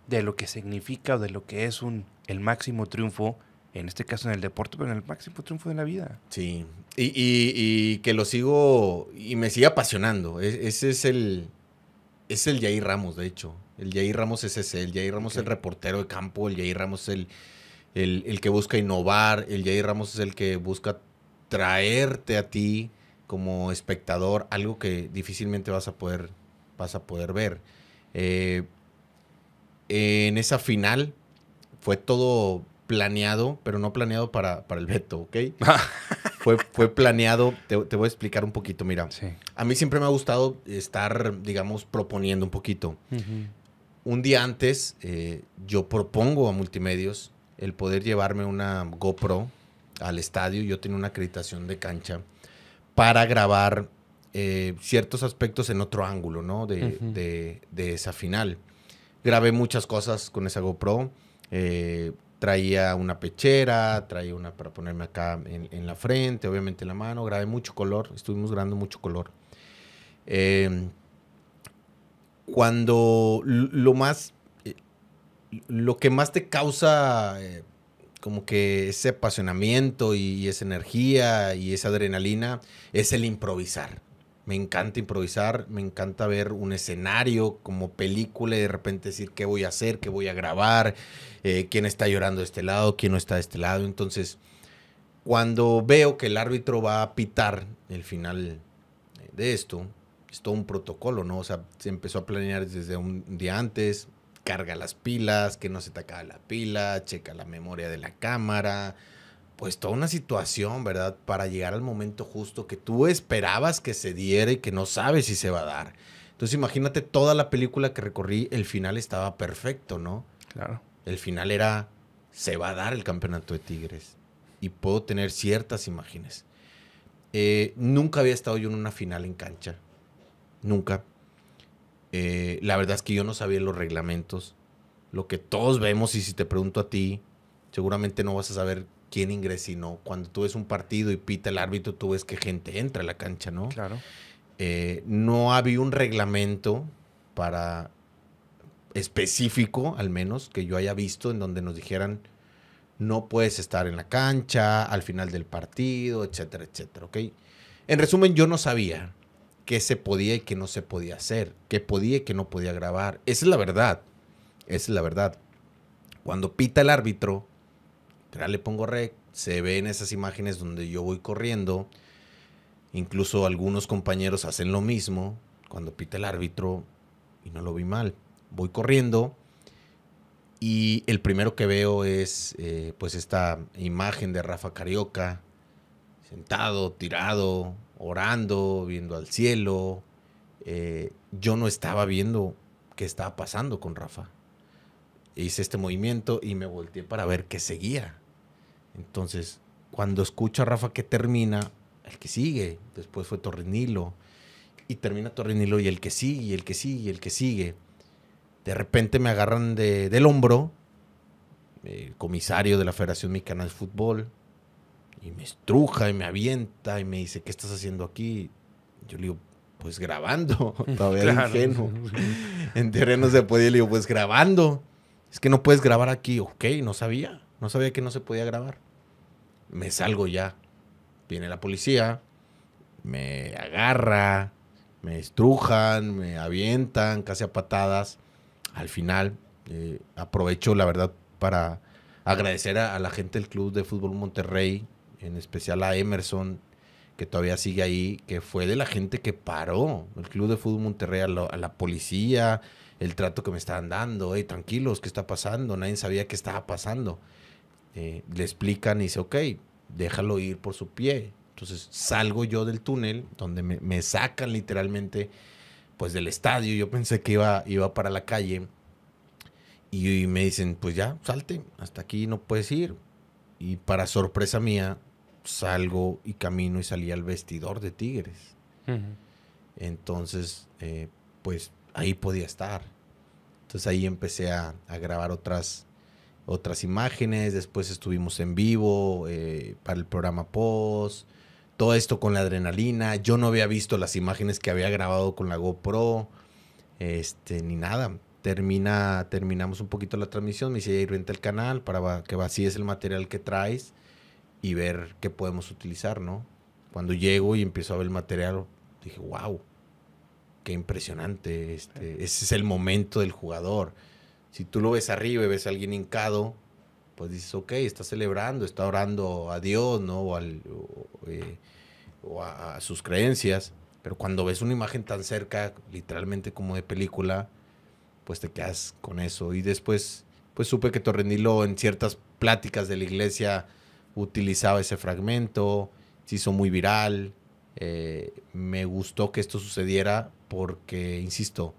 [SPEAKER 2] de lo que significa o de lo que es un, el máximo triunfo en este caso en el deporte, pero en el máximo triunfo de la vida.
[SPEAKER 1] Sí, y, que lo sigo y me sigue apasionando. E, ese es el, es el Jair Ramos, de hecho. El Jair Ramos es ese, el Jair Ramos es el reportero de campo, el Jair Ramos es el, el, que busca innovar, el Jair Ramos es el que busca traerte a ti como espectador algo que difícilmente vas a poder, vas a poder ver. Eh, en esa final fue todo planeado, pero no planeado para, el veto, ¿ok? fue, fue planeado, te, voy a explicar un poquito, mira. A mí siempre me ha gustado estar, digamos, proponiendo un poquito. Un día antes, eh, yo propongo a Multimedios el poder llevarme una GoPro al estadio. Yo tengo una acreditación de cancha para grabar eh, ciertos aspectos en otro ángulo, ¿no? De, de, de esa final. Grabé muchas cosas con esa GoPro. Eh, traía una pechera, traía una para ponerme acá en, la frente, obviamente en la mano, grabé mucho color, estuvimos grabando mucho color. Em, cuando lo más, eh, lo que más te causa eh, como que ese apasionamiento y esa energía y esa adrenalina es el improvisar. Me encanta improvisar, me encanta ver un escenario como película y de repente decir qué voy a hacer, qué voy a grabar, eh, quién está llorando de este lado, quién no está de este lado. Entonces, cuando veo que el árbitro va a pitar el final de esto, es todo un protocolo, ¿no? O sea, se empezó a planear desde un día antes, carga las pilas, que no se te acabe la pila, checa la memoria de la cámara, pues toda una situación, ¿verdad? Para llegar al momento justo que tú esperabas que se diera y que no sabes si se va a dar. Entonces imagínate toda la película que recorrí, el final estaba perfecto, ¿no? Claro. El final era, se va a dar el campeonato de Tigres. Y puedo tener ciertas imágenes. Eh, nunca había estado yo en una final en cancha. Nunca. Eh, la verdad es que yo no sabía los reglamentos. Lo que todos vemos y si te pregunto a ti, seguramente no vas a saber quién ingresa y no. Cuando tú ves un partido y pita el árbitro, tú ves que gente entra a la cancha, ¿no? Claro. Eh, no había un reglamento para específico, al menos, que yo haya visto, en donde nos dijeran no puedes estar en la cancha, al final del partido, etcétera, etcétera, En resumen, yo no sabía qué se podía y qué no se podía hacer, qué podía y qué no podía grabar. Esa es la verdad, esa es la verdad. Cuando pita el árbitro, le pongo rec, se ven esas imágenes donde yo voy corriendo, incluso algunos compañeros hacen lo mismo cuando pita el árbitro y no lo vi mal. Voy corriendo y el primero que veo es eh, pues esta imagen de Rafa Carioca, sentado, tirado, orando, viendo al cielo. Eh, yo no estaba viendo qué estaba pasando con Rafa. Hice este movimiento y me volteé para ver qué seguía. Entonces, cuando escucho a Rafa que termina, el que sigue, después fue Torrenilo, y termina Torrenilo y el que sigue, y el que sigue, y el que sigue. De repente me agarran del hombro el comisario de la Federación Mexicana de Fútbol y me estruja y me avienta y me dice, ¿qué estás haciendo aquí? Yo le digo, pues grabando, todavía en terreno se podía, le digo, pues grabando. Es que no puedes grabar aquí, ok, no sabía. No sabía que no se podía grabar. Me salgo ya. Viene la policía, me agarra, me estrujan, me avientan casi a patadas. Al final, eh, aprovecho la verdad para agradecer a, la gente del Club de Fútbol Monterrey, en especial a Emerson, que todavía sigue ahí, que fue de la gente que paró el Club de Fútbol Monterrey a, la policía, el trato que me estaban dando, tranquilos, ¿qué está pasando? Nadie sabía qué estaba pasando. Eh, le explican y dice, ok, déjalo ir por su pie. Entonces salgo yo del túnel, donde me, sacan literalmente pues del estadio. Yo pensé que iba, iba para la calle y, me dicen, pues ya, salte, hasta aquí no puedes ir. Y para sorpresa mía, salgo y camino y salí al vestidor de Tigres. Entonces, eh, pues ahí podía estar. Entonces ahí empecé a, a grabar otras, otras imágenes, después estuvimos en vivo eh, para el programa Post, todo esto con la adrenalina, yo no había visto las imágenes que había grabado con la GoPro, este, ni nada. Termina, terminamos un poquito la transmisión, me dice, renta al canal para que vacíes el material que traes y ver qué podemos utilizar, ¿no? Cuando llego y empiezo a ver el material, dije, wow, qué impresionante, este, ese es el momento del jugador si tú lo ves arriba y ves a alguien hincado, pues dices, ok, está celebrando, está orando a Dios, ¿no? O, al, eh, a, sus creencias. Pero cuando ves una imagen tan cerca, literalmente como de película, pues te quedas con eso. Y después, pues supe que Torrenilo en ciertas pláticas de la iglesia utilizaba ese fragmento, se hizo muy viral. Eh, me gustó que esto sucediera porque, insisto,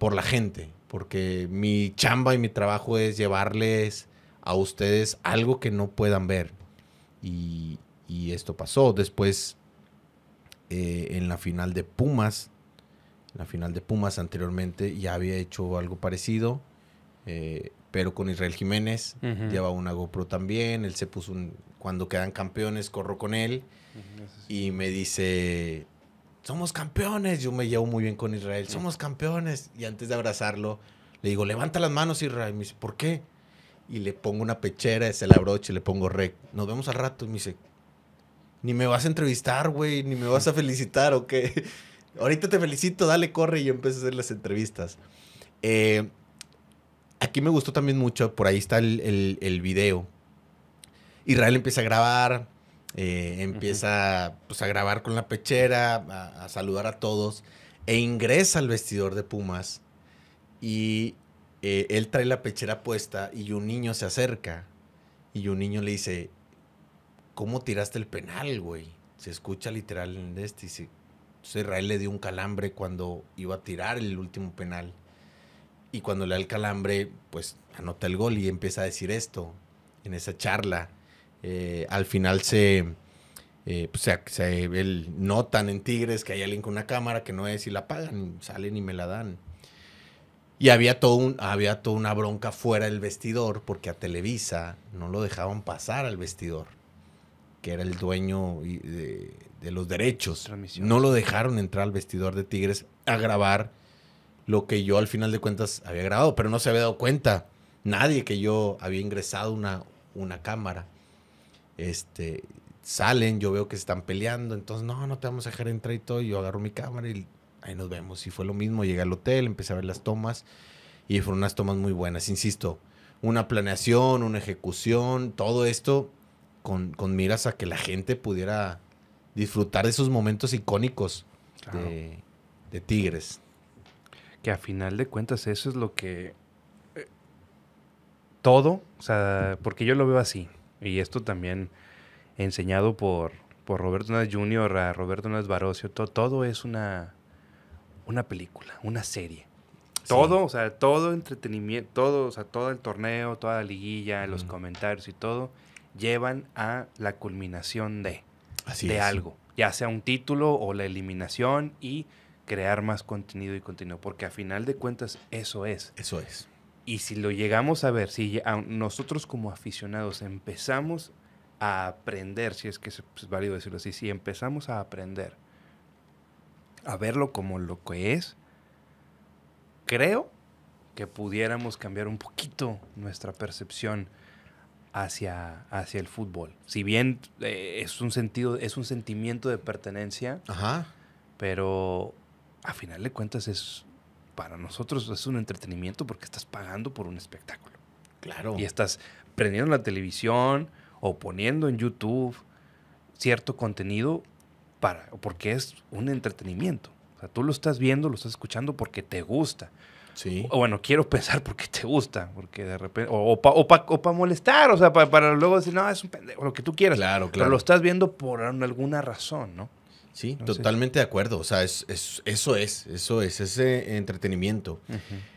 [SPEAKER 1] por la gente, porque mi chamba y mi trabajo es llevarles a ustedes algo que no puedan ver. Y, esto pasó. Después, eh, en la final de Pumas, la final de Pumas anteriormente ya había hecho algo parecido, eh, pero con Israel Jiménez. Llevaba una GoPro también. Él se puso un. Cuando quedan campeones, corro con él. Y me dice somos campeones. Yo me llevo muy bien con Israel, somos campeones. Y antes de abrazarlo, le digo, levanta las manos, Israel. Me dice, ¿por qué? Y le pongo una pechera, se la broche, le pongo rec. Nos vemos al rato. Y me dice, ni me vas a entrevistar, güey, ni me vas a felicitar, ¿o qué? Ahorita te felicito, dale, corre. Y yo empecé a hacer las entrevistas. Eh, aquí me gustó también mucho, por ahí está el, el video. Israel empieza a grabar, eh, empieza pues, a grabar con la pechera, a, saludar a todos, e ingresa al vestidor de Pumas y eh, él trae la pechera puesta y un niño se acerca y un niño le dice, ¿cómo tiraste el penal, güey? Se escucha literal en este y dice, pues, Israel le dio un calambre cuando iba a tirar el último penal. Y cuando le da el calambre, pues anota el gol y empieza a decir esto en esa charla eh, al final se, eh, pues, se, notan en Tigres que hay alguien con una cámara que no es y la pagan, salen y me la dan. Y había, todo un, había toda una bronca fuera del vestidor porque a Televisa no lo dejaban pasar al vestidor, que era el dueño de, los derechos. No lo dejaron entrar al vestidor de Tigres a grabar lo que yo al final de cuentas había grabado, pero no se había dado cuenta nadie que yo había ingresado una, una cámara. Este, salen, yo veo que se están peleando, entonces no, no te vamos a dejar entrar y todo. yo agarro mi cámara y ahí nos vemos. Y fue lo mismo, llegué al hotel, empecé a ver las tomas y fueron unas tomas muy buenas, insisto. Una planeación, una ejecución, todo esto con, miras a que la gente pudiera disfrutar de esos momentos icónicos de, de Tigres. Que a final de
[SPEAKER 2] cuentas eso es lo que eh, todo, o sea, porque yo lo veo así. Y esto también enseñado por, por Roberto Nas Jr., a Roberto Nas Barocio, todo es una, una película, una serie. Todo, o sea, todo entretenimiento, todo, o sea, todo el torneo, toda la liguilla, los comentarios y todo, llevan a la culminación de, de algo, ya sea un título o la eliminación y crear más contenido y contenido, porque a final de cuentas eso es. Eso es. Y si lo llegamos a ver, si nosotros como aficionados empezamos a aprender, si es que es pues, válido decirlo así, si empezamos a aprender a verlo como lo que es, creo que pudiéramos cambiar un poquito nuestra percepción hacia, hacia el fútbol. Si bien eh, es un sentido, es un sentimiento de pertenencia, pero a final de cuentas es para nosotros es un entretenimiento porque estás pagando por un espectáculo. Claro. Y estás prendiendo la televisión o poniendo en YouTube cierto contenido para, porque es un entretenimiento. O sea, tú lo estás viendo, lo estás escuchando porque te gusta. Sí. O, bueno, quiero pensar porque te gusta, porque de repente, o, para o molestar, o sea, para luego decir, no, es un pendejo, lo que tú quieras. Claro, claro. Pero lo estás viendo por alguna razón, ¿no?
[SPEAKER 1] Sí, totalmente de acuerdo. O sea, es, eso es, eso es, ese entretenimiento.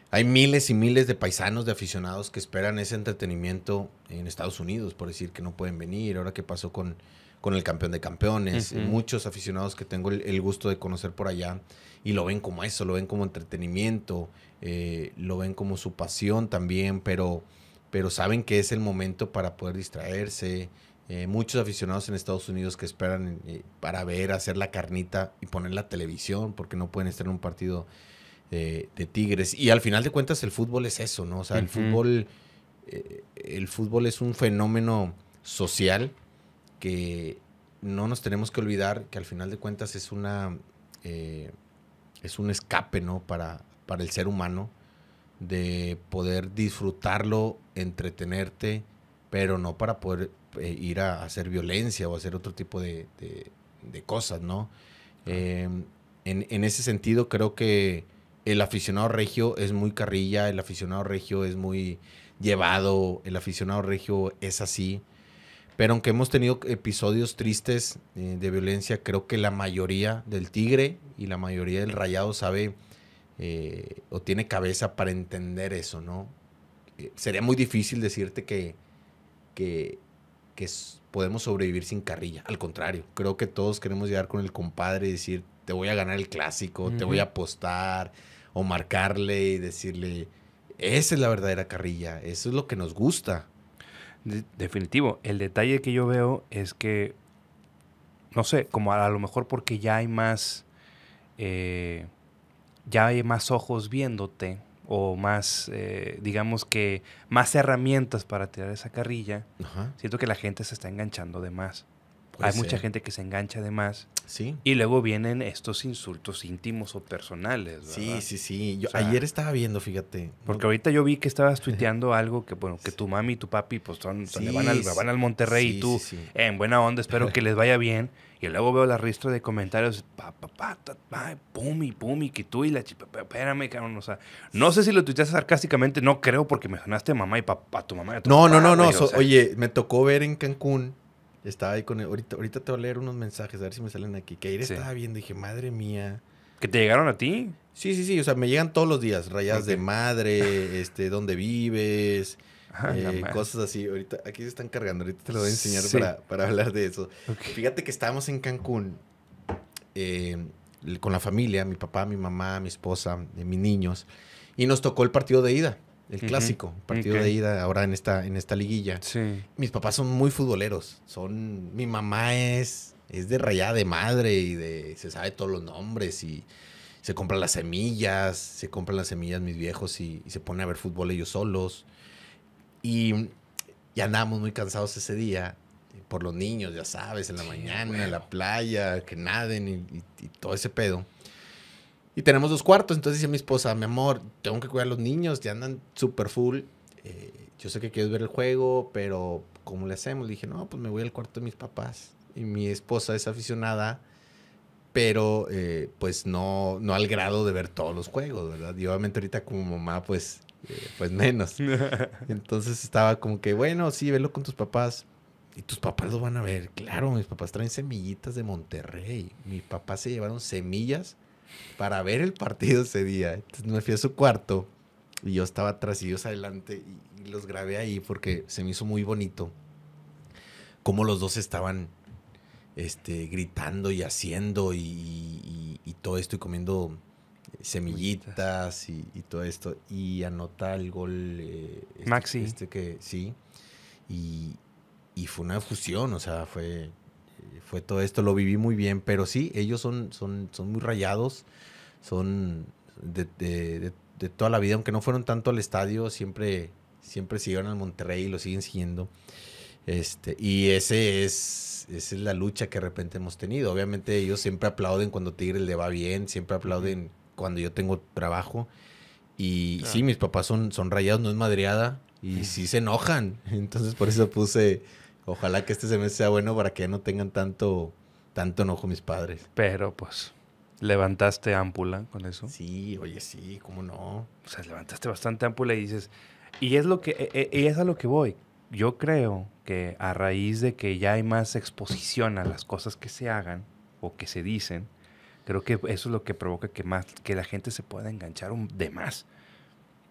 [SPEAKER 1] Hay miles y miles de paisanos, de aficionados que esperan ese entretenimiento en Estados Unidos, por decir que no pueden venir. Ahora qué pasó con, con el campeón de campeones, muchos aficionados que tengo el, gusto de conocer por allá y lo ven como eso, lo ven como entretenimiento, eh, lo ven como su pasión también, pero, pero saben que es el momento para poder distraerse, eh, muchos aficionados en Estados Unidos que esperan eh, para ver, hacer la carnita y poner la televisión porque no pueden estar en un partido eh, de, Tigres. Y al final de cuentas el fútbol es eso, ¿no? O sea, el fútbol, el fútbol es un fenómeno social que no nos tenemos que olvidar que al final de cuentas es una es un escape, ¿no? Para, para el ser humano de poder disfrutarlo, entretenerte pero no para poder eh, ir a hacer violencia o hacer otro tipo de, cosas, ¿no? Em, en, ese sentido, creo que el aficionado regio es muy carrilla, el aficionado regio es muy llevado, el aficionado regio es así. Pero aunque hemos tenido episodios tristes eh, de violencia, creo que la mayoría del Tigre y la mayoría del Rayado sabe eh, o tiene cabeza para entender eso, ¿no? sería muy difícil decirte que, que, podemos sobrevivir sin carrilla. Al contrario, creo que todos queremos llegar con el compadre y decir, te voy a ganar el clásico, te voy a apostar, o marcarle y decirle, esa es la verdadera carrilla, eso es lo que nos gusta.
[SPEAKER 2] definitivo, el detalle que yo veo es que, no sé, como a, lo mejor porque ya hay más, eh, ya hay más ojos viéndote, o más, eh, digamos que, más herramientas para tirar esa carrilla, siento que la gente se está enganchando de más. Hay mucha gente que se engancha de más. Sí. Y luego vienen estos insultos íntimos o personales. Sí, sí, sí. Yo ayer estaba viendo, fíjate. Porque ahorita yo vi que estabas tuiteando algo que, bueno, que tu mami y tu papi pues van, al, van al Monterrey y tú, en buena onda, espero que les vaya bien. Y luego veo la ristra de comentarios, pa, pa, pa, pa, pum, y pum, y que tú y la chipa espérame, cabrón, o sea, no sé si
[SPEAKER 1] lo tuiteaste sarcásticamente, no creo, porque me a mamá y papá, tu mamá. Y tu no, no, no, no, oye, me tocó ver en Cancún, estaba ahí con, él, ahorita, ahorita te voy a leer unos mensajes, a ver si me salen aquí, que ahí estaba viendo, dije, madre mía. ¿Que te llegaron a ti? Sí, sí, sí, o sea, me llegan todos los días, rayas de madre, este, dónde vives, y eh, cosas así. Ahorita, aquí se están cargando, ahorita te lo voy a enseñar para, hablar de eso. Fíjate que estábamos en Cancún eh, con la familia, mi papá, mi mamá, mi esposa, eh, mis niños, y nos tocó el partido de ida. El clásico, partido de ida ahora en esta, en esta liguilla. Mis papás son muy futboleros. Son. Mi mamá es. es de rayada de madre y de. se sabe todos los nombres y se compran las semillas. Se compran las semillas mis viejos y, y se pone a ver fútbol ellos solos. Y, ya andábamos muy cansados ese día por los niños, ya sabes, en la mañana, en la playa, que naden y, todo ese pedo. Y tenemos dos cuartos, entonces dice mi esposa, mi amor, tengo que cuidar a los niños, ya andan súper full. Eh, yo sé que quieres ver el juego, pero ¿cómo le hacemos? Le dije, no, pues me voy al cuarto de mis papás. Y mi esposa es aficionada, pero eh, pues no, no al grado de ver todos los juegos, ¿verdad? Y obviamente ahorita como mamá, pues eh, pues menos. Entonces estaba como que, bueno, sí, velo con tus papás. Y tus papás lo van a ver. Claro, mis papás traen semillitas de Monterrey. Mis papás se llevaron semillas para ver el partido ese día. Entonces me fui a su cuarto y yo estaba tras ellos adelante y los grabé ahí porque se me hizo muy bonito cómo los dos estaban este, gritando y haciendo y, y todo esto y comiendo semillitas y, todo esto. Y anota el gol. Eh, este, Maxi. Este que, sí. Y, fue una fusión, o sea, fue, eh, fue todo esto. Lo viví muy bien, pero sí, ellos son, son, son muy rayados. Son de, toda la vida, aunque no fueron tanto al estadio, siempre, siempre siguieron al Monterrey y lo siguen siguiendo. Este, y ese es, esa es la lucha que de repente hemos tenido. Obviamente ellos siempre aplauden cuando Tigre le va bien, siempre aplauden cuando yo tengo trabajo. Y ah. sí, mis papás son, son rayados, no es madreada. Y sí se enojan. Entonces por eso puse, ojalá que este semestre sea bueno para que no tengan tanto, tanto enojo mis padres. Pero pues,
[SPEAKER 2] levantaste ámpula con eso. Sí, oye, sí, cómo no. O sea, levantaste bastante ámpula y dices, y es lo que, e, e, es a lo que voy. Yo creo que a raíz de que ya hay más exposición a las cosas que se hagan o que se dicen, Creo que eso es lo que provoca que más, que la gente se pueda enganchar de más.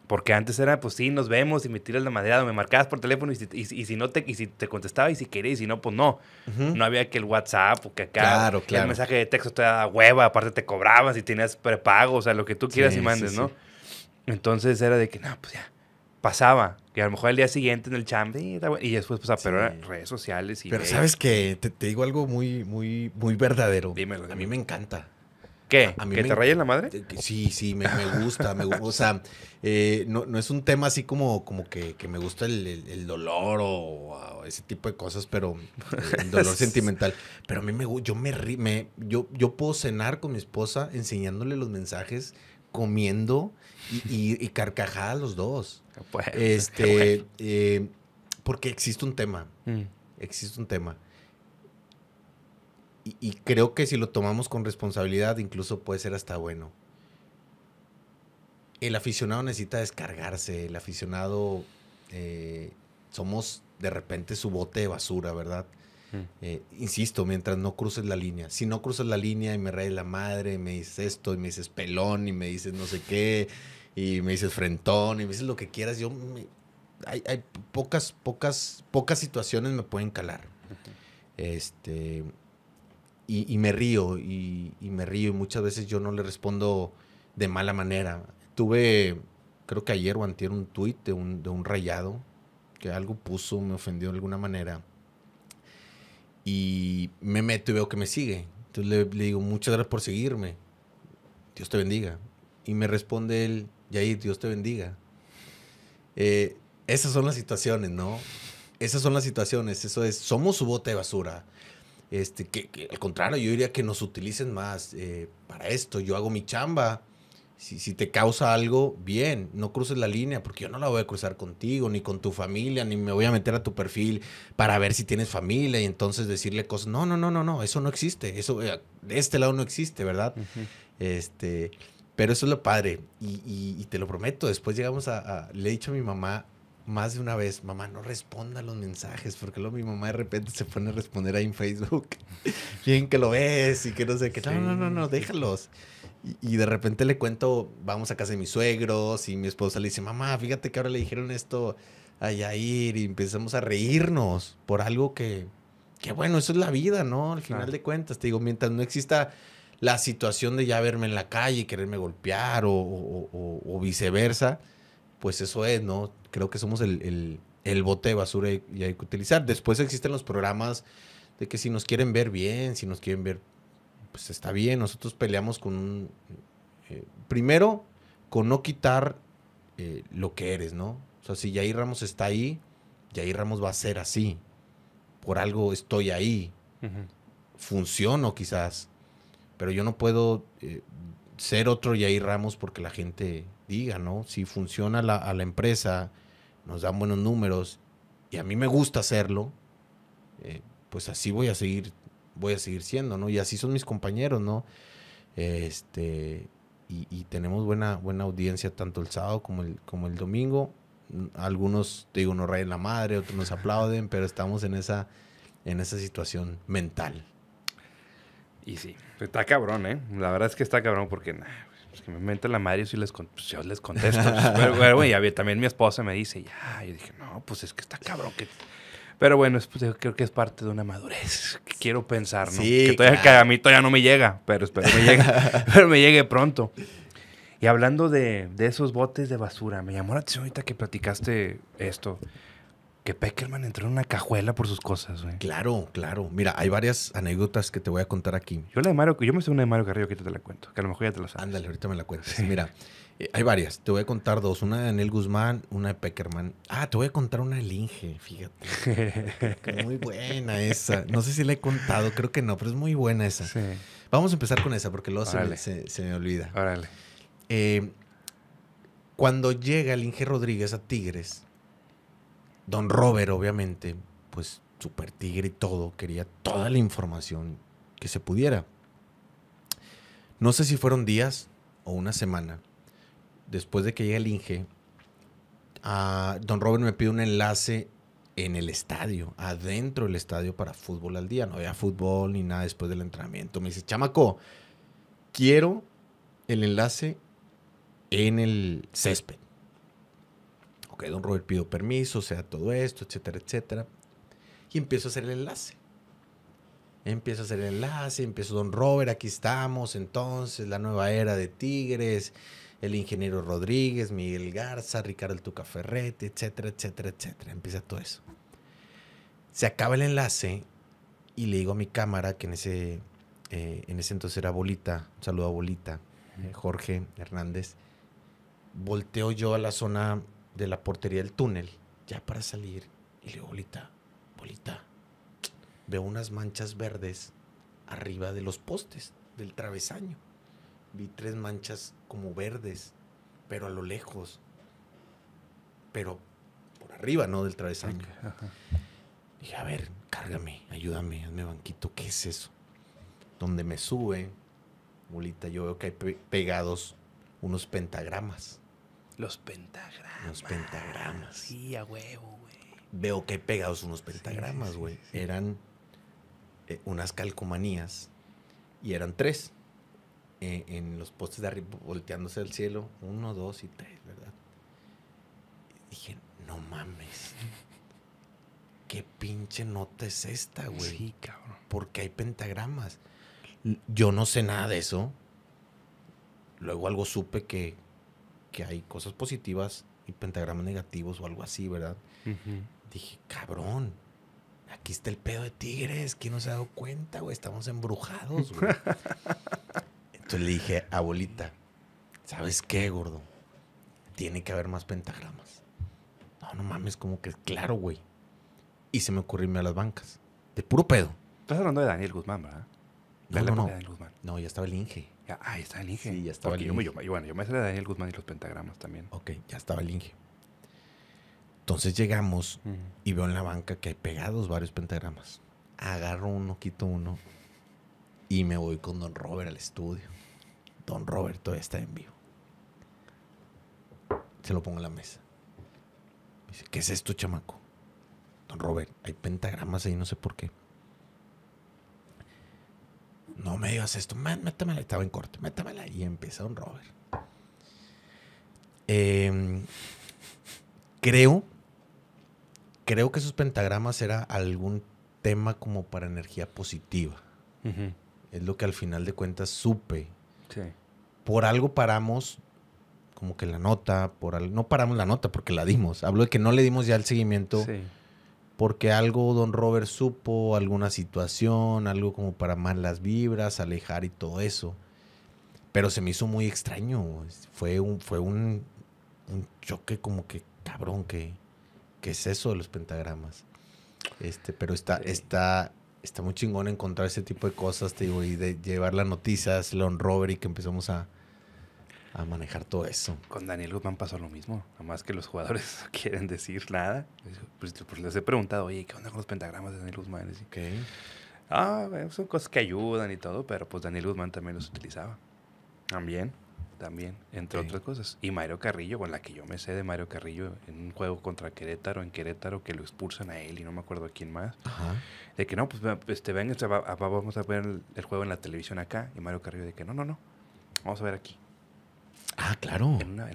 [SPEAKER 2] Porque antes era, pues sí, nos vemos y me tiras la madera, me marcabas por teléfono y si, y, si no te, y si te contestaba y si querías y si no, pues no. No había que el WhatsApp o que acá claro, claro. el mensaje de texto te daba hueva, aparte te cobrabas y tenías prepago, o sea, lo que tú quieras y mandes, ¿no? Entonces era de que, no, pues ya, pasaba. Que a lo mejor el día siguiente en el champ y después, pues, pero eran redes sociales y... Pero sabes
[SPEAKER 1] que te, te, digo algo muy, muy, muy verdadero. Dímelo. A mí me encanta
[SPEAKER 2] ¿Qué? te
[SPEAKER 1] rayen la madre? Sí, sí, me, gusta, me gusta. O sea, eh, no, es un tema así como, como que, me gusta el, dolor o, ese tipo de cosas, pero eh, el dolor sentimental. Pero a mí me yo me, me yo, yo puedo cenar con mi esposa enseñándole los mensajes, comiendo y, carcajada a los dos. este, eh, porque existe un tema. Mm. Existe un tema y, creo que si lo tomamos con responsabilidad, incluso puede ser hasta bueno. El aficionado necesita descargarse, el aficionado eh, somos de repente su bote de basura, ¿verdad? Mm. Eh, insisto, mientras no cruces la línea. Si no cruces la línea y me rayes la madre, me dices esto, y me dices pelón, y me dices no sé qué, y me dices frentón, y me dices lo que quieras, yo hay, pocas, pocas, pocas situaciones me pueden calar. Este, y, me río, y, me río, y muchas veces yo no le respondo de mala manera. Tuve, creo que ayer o antier, un tuit de un, de un rayado que algo puso, me ofendió de alguna manera. Y me meto y veo que me sigue. Entonces le, digo, muchas gracias por seguirme. Dios te bendiga. Y me responde él, Yair, Dios te bendiga. Eh, esas son las situaciones, ¿no? Esas son las situaciones. Eso es, somos su bote de basura. Este, que, al contrario, yo diría que nos utilicen más eh, para esto. Yo hago mi chamba. Si, te causa algo, bien, no cruces la línea, porque yo no la voy a cruzar contigo, ni con tu familia, ni me voy a meter a tu perfil para ver si tienes familia y entonces decirle cosas. No, no, no, no, no, eso no existe, eso eh, de este lado no existe, ¿verdad? Este, pero eso es lo padre, y, y, te lo prometo, después llegamos a, a, le he dicho a mi mamá, más de una vez, mamá, no responda los mensajes, porque luego mi mamá de repente se pone a responder ahí en Facebook. Bien que lo ves y que no sé qué. No, no, no, no, déjalos. Y, de repente le cuento, vamos a casa de mis suegros y mi esposa le dice, mamá, fíjate que ahora le dijeron esto a Yair y empezamos a reírnos por algo que, que bueno, eso es la vida, ¿no? Al final de cuentas, te digo, mientras no exista la situación de ya verme en la calle y quererme golpear o, o, o, o viceversa pues eso es, ¿no? Creo que somos el, bote de basura y, hay que utilizar. Después existen los programas de que si nos quieren ver bien, si nos quieren ver, pues está bien. Nosotros peleamos con un... Eh, primero, con no quitar eh, lo que eres, ¿no? O sea, si Jair Ramos está ahí, Jair Ramos va a ser así. Por algo estoy ahí. Funciono quizás, pero yo no puedo eh, ser otro Jair Ramos porque la gente diga, ¿no? Si funciona la, a la empresa, nos dan buenos números y a mí me gusta hacerlo, eh, pues así voy a seguir, voy a seguir siendo, ¿no? Y así son mis compañeros, ¿no? Este, y, tenemos buena, buena audiencia tanto el sábado como el, como el domingo. Algunos, te digo, nos rayen la madre, otros nos aplauden, pero estamos en esa, en esa situación mental. Y sí,
[SPEAKER 2] está cabrón, ¿eh? La verdad es que está cabrón porque pues que me menta la madre si les pues yo les contesto. Pues, pero, bueno, y también mi esposa me dice, ya, yo dije, no, pues es que está cabrón que... Pero bueno, pues, creo que es parte de una madurez. Que quiero pensar, ¿no? Sí, que, todavía, a mí todavía no me llega, pero espero me pero me llegue pronto. Y hablando de, de, esos botes de basura, me llamó la atención ahorita que platicaste esto que Peckerman entró en una cajuela por sus
[SPEAKER 1] cosas, güey. Claro, claro. Mira, hay varias anécdotas que te voy a contar aquí. Yo la de Mario, yo me sé una de Mario Carrillo que te la cuento, que a lo mejor ya te la sabes. Ándale, ahorita me la cuentas. Mira, eh, hay varias. Te voy a contar dos. Una de Daniel Guzmán, una de Peckerman. Ah, te voy a contar una de Linge, fíjate. muy buena esa. No sé si la he contado, creo que no, pero es muy buena esa. Sí. Vamos a empezar con esa porque luego se me, olvida. Órale. Eh, cuando llega Linge Rodríguez a Tigres, Don Robert, obviamente, pues super tigre y todo, quería toda la información que se pudiera. No sé si fueron días o una semana. Después de que llega el Inge, a Don Robert me pide un enlace en el estadio, adentro del estadio para fútbol al día. No había fútbol ni nada después del entrenamiento. Me dice, chamaco, quiero el enlace en el césped ok, don Robert pido permiso, sea todo esto, etcétera, etcétera. Y empiezo a hacer el enlace. Empiezo a hacer el enlace, empiezo, don Robert, aquí estamos, entonces, la nueva era de Tigres, el ingeniero Rodríguez, Miguel Garza, Ricardo El Tuca etcétera, etcétera, etcétera. Empieza todo eso. Se acaba el enlace y le digo a mi cámara, que en ese, eh, en ese entonces era Bolita, saludo a Bolita, Jorge Hernández, volteo yo a la zona de la portería del túnel, ya para salir. Y le digo, bolita, bolita, veo unas manchas verdes arriba de los postes, del travesaño. Vi tres manchas como verdes, pero a lo lejos. Pero por arriba, ¿no? Del travesaño. Dije, a ver, cárgame, ayúdame, hazme banquito, ¿qué es eso? Donde me sube, bolita, yo veo que hay pegados unos pentagramas. Los pentagramas. Los pentagramas.
[SPEAKER 2] Sí, a huevo, güey.
[SPEAKER 1] Veo que hay pegados unos pentagramas, güey. eran eh, unas calcomanías y eran tres. Eh, en los postes de arriba, volteándose al cielo. Uno, dos y tres, ¿verdad? dije, no mames. ¿Qué pinche nota es esta, güey? Sí, cabrón. Porque hay pentagramas. Yo no sé nada de eso. Luego algo supe que que hay cosas positivas y pentagramas negativos o algo así, ¿verdad? Dije, cabrón, aquí está el pedo de tigres, ¿quién no se ha dado cuenta, güey? Estamos embrujados, güey. Entonces le dije, abuelita, ¿sabes qué, gordo? Tiene que haber más pentagramas. No, no mames, como que claro, güey. Y se me ocurrió irme a las bancas. De puro pedo. Estás hablando de Daniel Guzmán, ¿verdad? No, no, no. no, ya estaba el Inge. Ya, ah, ya estaba el Inge.
[SPEAKER 2] Sí, ya estaba el bueno,
[SPEAKER 1] yo me sé de Daniel Guzmán y los pentagramas también. Ok, ya estaba el Inge. Entonces llegamos y veo en la banca que hay pegados varios pentagramas. Agarro uno, quito uno y me voy con Don Robert al estudio. Don Robert todavía está en vivo. Se lo pongo en la mesa. dice, ¿qué es esto, chamaco? Don Robert, hay pentagramas ahí, no sé por qué no me digas esto, man, métamela. Estaba en corte. métamela. Y empieza un Robert. Em, creo, creo que esos pentagramas era algún tema como para energía positiva. Es lo que al final de cuentas supe. Sí. Por algo paramos como que la nota, por no paramos la nota porque la dimos. Hablo de que no le dimos ya el seguimiento. Sí porque algo Don Robert supo, alguna situación, algo como para las vibras, alejar y todo eso. Pero se me hizo muy extraño. Fue un, fue un, choque como que, cabrón, que, es eso de los pentagramas. Este, pero está, está, está muy chingón encontrar ese tipo de cosas, te digo, y de llevar las noticias, Don Robert, y que empezamos a, a manejar todo eso. Con Daniel Guzmán pasó lo mismo,
[SPEAKER 2] más que los jugadores no quieren decir nada. Pues, pues, les he preguntado, oye, ¿qué onda con los pentagramas de Daniel Guzmán? Y, Ah, son cosas que ayudan y todo, pero pues Daniel Guzmán también los utilizaba. También, también, entre otras cosas. Y Mario Carrillo, con la que yo me sé de Mario Carrillo, en un juego contra Querétaro, en Querétaro, que lo expulsan a él y no me acuerdo a quién más. Ajá. De que no, pues este, vamos a ver el, el juego en la televisión acá. Y Mario Carrillo de que no, no, no, vamos a ver aquí Ah, claro. En, la,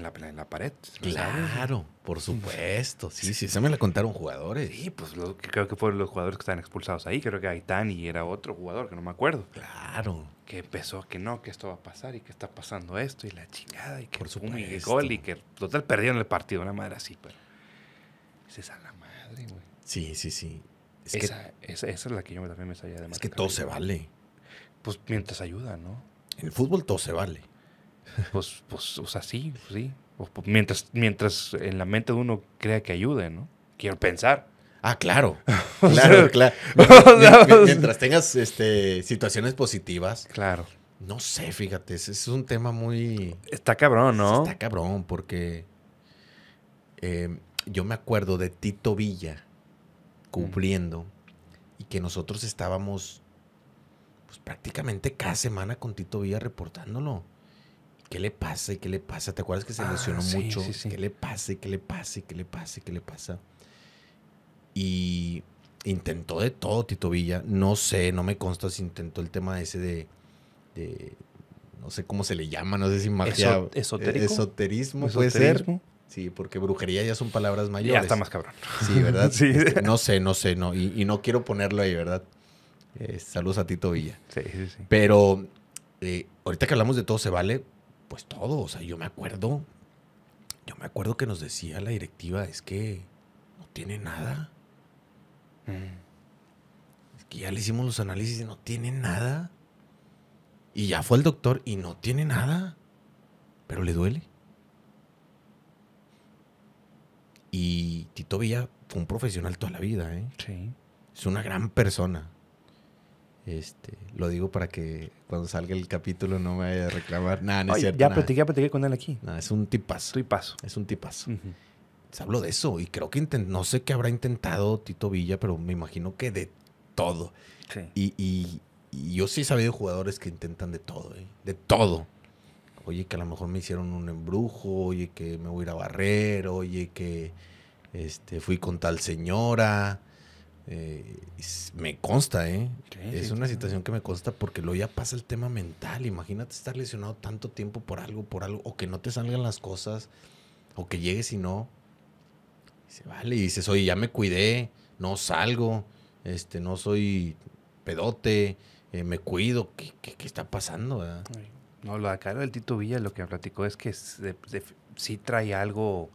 [SPEAKER 2] pared. Claro,
[SPEAKER 1] por mm. supuesto. Sí, sí, se me la contaron jugadores. Sí, pues lo, creo que fueron los jugadores
[SPEAKER 2] que estaban expulsados ahí. Creo que Aitani era otro jugador, que no me acuerdo. Claro. Que empezó que no, que esto va a pasar y que está pasando esto y la chingada y que por supuesto. Y gol y que total perdieron el partido, una madre así, pero. Esa es la madre, güey. Sí, sí, sí. esa, esa, es la que yo también me salía de Es que todo se vale. Pues mientras ayuda, ¿no? En el fútbol todo se vale. Pues, pues, o sea, sí, sí. Pues, mientras, mientras en la mente de uno crea que ayude, ¿no?
[SPEAKER 1] Quiero pensar. Ah, claro. Claro, claro. Mientras, tengas este, situaciones positivas. Claro. No sé, fíjate, es un tema muy. Está cabrón, ¿no? Está cabrón, porque eh, yo me acuerdo de Tito Villa cumpliendo mm. y que nosotros estábamos pues, prácticamente cada semana con Tito Villa reportándolo. ¿qué le pasa? ¿Y qué le pasa? qué le pasa te acuerdas que se lesionó ah, mucho? Sí, sí. ¿Qué le pasa? ¿Y qué le pasa? qué le pasa? qué le pasa qué le pasa? Y intentó de todo Tito Villa. No sé, no me consta si intentó el tema ese de, no sé cómo se le llama, no sé si magia. Esoterismo, puede ser. Sí, porque brujería ya son palabras mayores. Ya está más cabrón. Sí, ¿verdad? sí. no sé, no sé, no. Y, no quiero ponerlo ahí, ¿verdad? Eh, saludos a Tito Villa. Sí, sí, sí. Pero eh, ahorita que hablamos de todo se vale, pues todo, o sea, yo me acuerdo, yo me acuerdo que nos decía la directiva, es que no tiene nada. Mm. Es que ya le hicimos los análisis y no tiene nada. Y ya fue el doctor y no tiene nada, pero le duele. Y Tito Villa fue un profesional toda la vida, ¿eh? Sí. Es una gran persona. Este, lo digo para que cuando salga el capítulo no me vaya a reclamar. Nada, es cierto. Ya platiqué, platiqué con él aquí. es un tipazo. Tipazo. Es un tipazo. Se habló de eso y creo que no sé qué habrá intentado Tito Villa, pero me imagino que de todo. Sí. Y, y, yo sí he sabido jugadores que intentan de todo, eh, de todo. Oye, que a lo mejor me hicieron un embrujo, oye, que me voy a ir a barrer, oye, que este, fui con tal señora eh, me consta, ¿eh? es una situación que me consta porque lo ya pasa el tema mental. Imagínate estar lesionado tanto tiempo por algo, por algo, o que no te salgan las cosas, o que llegues y no. Y vale, y dices, oye, ya me cuidé, no salgo, este, no soy pedote, eh, me cuido. ¿Qué, está pasando?
[SPEAKER 2] No, lo de acá del Tito Villa lo que me platicó es que sí trae algo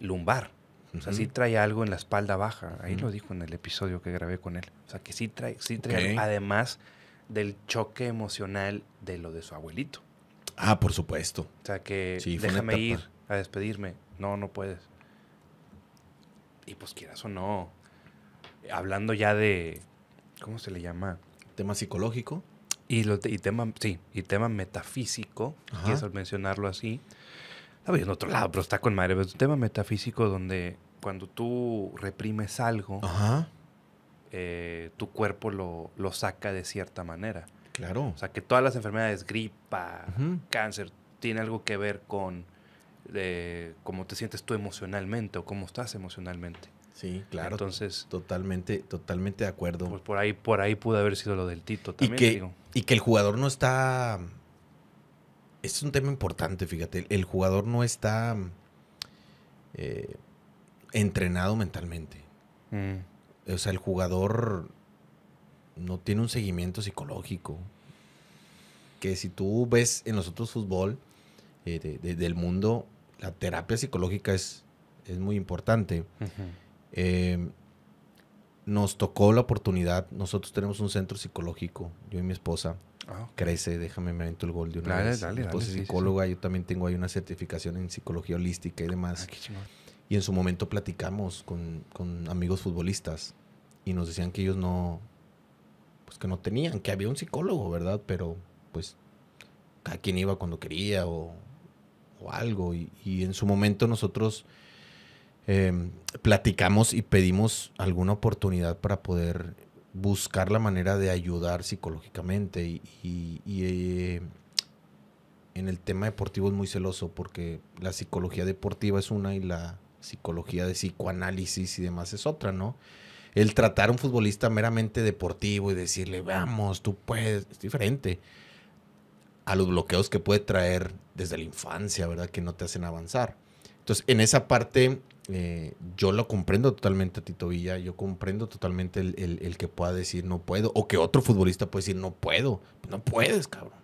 [SPEAKER 2] lumbar o sea, sí trae algo en la espalda baja. Ahí lo dijo en el episodio que grabé con él. O sea, que sí trae, sí además del choque emocional de lo de su abuelito.
[SPEAKER 1] Ah, por supuesto. O sea, que déjame ir
[SPEAKER 2] a despedirme. No, no puedes. Y pues quieras o no. Hablando ya de, ¿cómo se le llama? Tema psicológico. Y, lo, tema, sí, y tema metafísico, mencionarlo así Ah, Estaba en otro lado, pero está con madre. Es un tema metafísico donde cuando tú reprimes algo, eh, tu cuerpo lo, saca de cierta manera. Claro. O sea, que todas las enfermedades, gripa, cáncer, tiene algo que ver con eh, cómo te sientes tú emocionalmente o cómo estás emocionalmente. Sí, claro. Entonces, totalmente, totalmente de acuerdo. Pues
[SPEAKER 1] por ahí, por ahí pudo
[SPEAKER 2] haber sido lo del Tito también.
[SPEAKER 1] Y que el jugador no está este es un tema importante, fíjate. El, jugador no está eh, entrenado mentalmente. Mm. O sea, el jugador no tiene un seguimiento psicológico. Que si tú ves en los otros fútbol eh, del mundo, la terapia psicológica es, es muy importante. Em, nos tocó la oportunidad, nosotros tenemos un centro psicológico, yo y mi esposa, Crece, déjame me avento el gol de una vez. Dale, psicóloga, yo también tengo ahí una certificación en psicología holística y demás. Ah, y en su momento platicamos con, amigos futbolistas y nos decían que ellos no, pues que no tenían, que había un psicólogo, ¿verdad? Pero pues cada quien iba cuando quería o, algo. Y, en su momento nosotros em, platicamos y pedimos alguna oportunidad para poder buscar la manera de ayudar psicológicamente y, eh, en el tema deportivo es muy celoso porque la psicología deportiva es una y la psicología de psicoanálisis y demás es otra, ¿no? El tratar a un futbolista meramente deportivo y decirle, vamos, tú puedes, es diferente a los bloqueos que puede traer desde la infancia, ¿verdad? Que no te hacen avanzar. Entonces, en esa parte eh, yo lo comprendo totalmente a Tito Villa, yo comprendo totalmente el, que pueda decir no puedo, o que otro futbolista puede decir no puedo, no puedes, cabrón,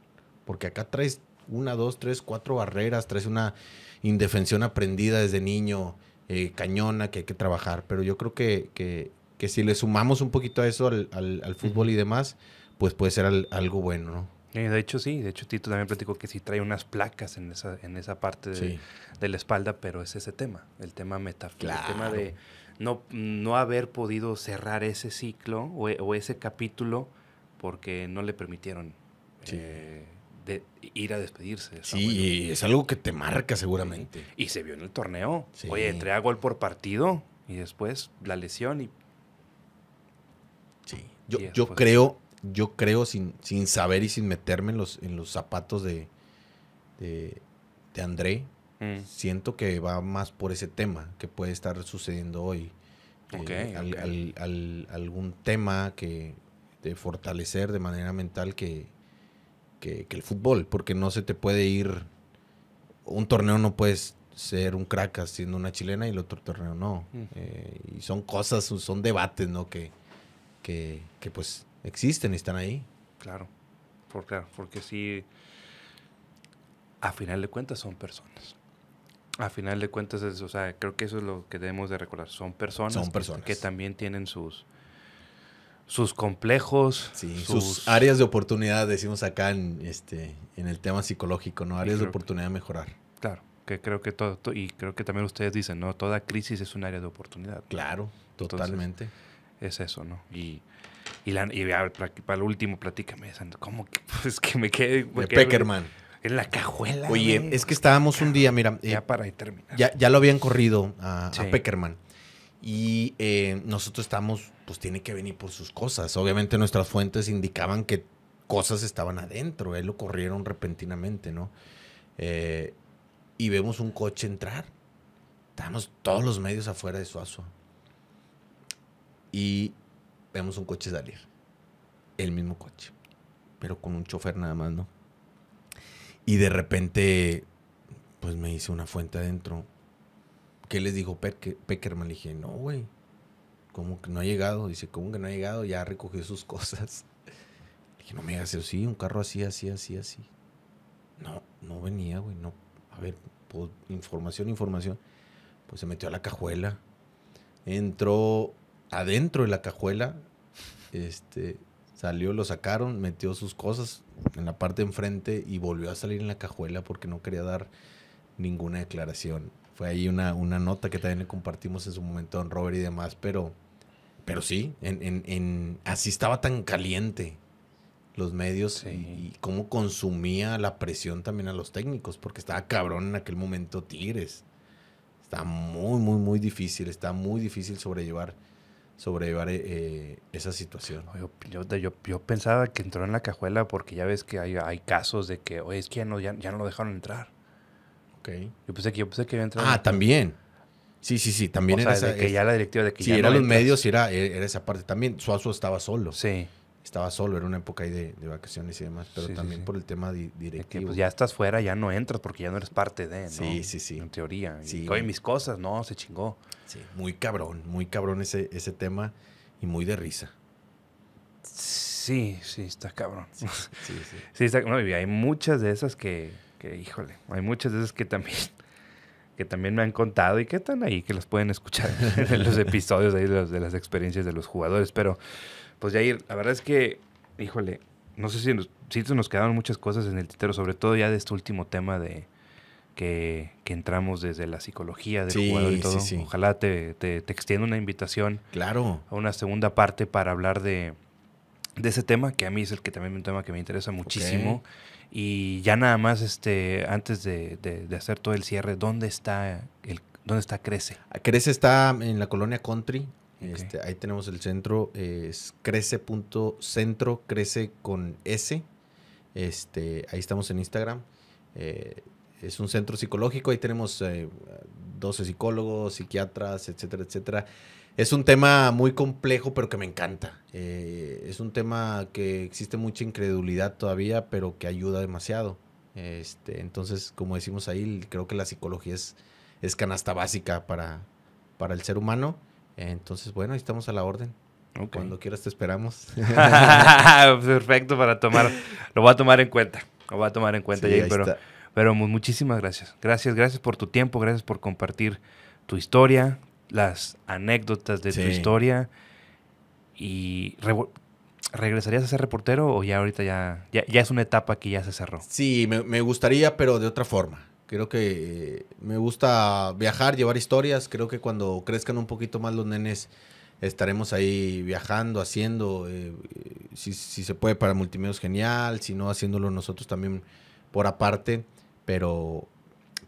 [SPEAKER 1] porque acá traes una, dos, tres, cuatro barreras, traes una indefensión aprendida desde niño, eh, cañona que hay que trabajar, pero yo creo que, que, que si le sumamos un poquito a eso al, al, fútbol y demás, pues puede ser algo bueno, ¿no? Eh, de hecho, sí. De hecho, Tito
[SPEAKER 2] también platicó que sí trae unas placas en esa, en esa parte de, la espalda, pero es ese tema, el tema metafísico, el tema de no, no haber podido cerrar ese ciclo o, ese capítulo porque no le permitieron eh, ir a despedirse. Sí, es algo que te marca seguramente. Y se vio en el torneo. Oye, entré a gol por partido y después la lesión y...
[SPEAKER 1] Sí, yo, yo creo yo creo, sin, sin saber y sin meterme en los, en los zapatos de, de, André, mm. siento que va más por ese tema que puede estar sucediendo hoy. al, algún tema que de fortalecer de manera mental que, que, el fútbol, porque no se te puede ir, un torneo no puedes ser un crack haciendo una chilena y el otro torneo no. Mm. Eh, y son cosas, son debates, ¿no? Que, que, que pues existen y están ahí. Claro, porque sí,
[SPEAKER 2] a final de cuentas son personas. A final de cuentas, es, o sea, creo que eso es lo que debemos de recordar. Son personas, Que, también tienen sus,
[SPEAKER 1] sus complejos, sí, sus... áreas de oportunidad, decimos acá en, este, en el tema psicológico, ¿no? Áreas de oportunidad a mejorar. Claro,
[SPEAKER 2] que creo que todo, y creo que también ustedes dicen, ¿no? Toda crisis es un área de oportunidad. Claro, totalmente. es eso, ¿no? Y y, para, el último, platícame, ¿cómo que, pues, que me quedé? De Peckerman.
[SPEAKER 1] En la cajuela. Oye, es que estábamos un día, mira. ya eh, para terminar. Ya, ya, lo habían corrido a, Peckerman. Y eh, nosotros estábamos, pues tiene que venir por sus cosas. Obviamente nuestras fuentes indicaban que cosas estaban adentro. Él eh, lo corrieron repentinamente, ¿no? y vemos un coche entrar. Estábamos todos los medios afuera de su Suazo. Y un coche salir. El mismo coche, pero con un chofer nada más, ¿no? Y de repente, pues me hice una fuente adentro. ¿Qué les dijo Peckerman? Le dije, no, güey, ¿cómo que no ha llegado? Dice, ¿cómo que no ha llegado? Ya recogió sus cosas. Le dije, no me digas eso, sí, un carro así, así, así, así. No, no venía, güey, no. A ver, pues, información, información. Pues se metió a la cajuela. Entró adentro de la cajuela, este, salió, lo sacaron, metió sus cosas en la parte de enfrente y volvió a salir en la cajuela porque no quería dar ninguna declaración. Fue ahí una, nota que también le compartimos en su momento a Don Robert y demás, pero, pero sí, en, en, en así estaba tan caliente los medios y, y, cómo consumía la presión también a los técnicos, porque estaba cabrón en aquel momento Tigres. Está muy, muy, muy difícil, está muy difícil sobrellevar sobre eh, eh, esa
[SPEAKER 2] situación. Yo, yo, pensaba que entró en la cajuela porque ya ves que hay, casos de que,
[SPEAKER 1] es que ya no, ya, no lo dejaron entrar. Ok. Yo pensé que, yo pensé que había entrado. Ah, también. Sí, sí, sí, también era que ya la directiva de que los medios, era, e, era esa parte también. Suazo estaba solo. Sí estaba solo, era una época ahí de, vacaciones y demás, pero también por el tema pues, directivo. que, ya
[SPEAKER 2] estás fuera, ya no entras porque ya no eres parte de, ¿no? Sí, sí, sí. En teoría. Y, mis
[SPEAKER 1] cosas, no, se chingó. Sí, muy cabrón, muy cabrón ese, ese tema y muy de risa.
[SPEAKER 2] Sí, sí, está cabrón. Sí, sí. sí. está, no, hay muchas de esas que, híjole, hay muchas de esas que también que también me han contado y que están ahí, que las pueden escuchar en los episodios ahí de las experiencias de los jugadores, pero pues Jair, la verdad es que, híjole, no sé si nos, nos quedaron muchas cosas en el tintero, sobre todo ya de este último tema de que, que entramos desde la psicología del jugador y todo. Ojalá te, te, te extienda una invitación claro. a una segunda parte para hablar de, de ese tema, que a mí es el que también es un tema que me interesa muchísimo. Y ya nada más, este, antes de, de, de, hacer todo el cierre, ¿dónde está el dónde está Crece?
[SPEAKER 1] Crece está en la colonia Country, este, ahí tenemos el centro, es crece.centro, crece con S. Este, ahí estamos en Instagram. Eh, es un centro psicológico, ahí tenemos 12 eh, psicólogos, psiquiatras, etcétera, etcétera. Es un tema muy complejo, pero que me encanta. Eh, es un tema que existe mucha incredulidad todavía, pero que ayuda demasiado. Este, entonces, como decimos ahí, creo que la psicología es, canasta básica para, para el ser humano. Entonces, bueno, ahí estamos a la orden. Cuando quieras te esperamos.
[SPEAKER 2] Perfecto para tomar. Lo voy a tomar en cuenta. Lo voy a tomar en cuenta, pero, pero muchísimas gracias. Gracias, gracias por tu tiempo, gracias por compartir tu historia, las anécdotas de tu historia. Y ¿Regresarías a ser reportero o ya ahorita ya, ya, es una etapa que ya se cerró?
[SPEAKER 1] Sí, me gustaría, pero de otra forma. Creo que eh, me gusta viajar, llevar historias. Creo que cuando crezcan un poquito más los nenes, estaremos ahí viajando, haciendo, eh, si, si, se puede para multimedios, genial, si no, haciéndolo nosotros también por aparte, pero,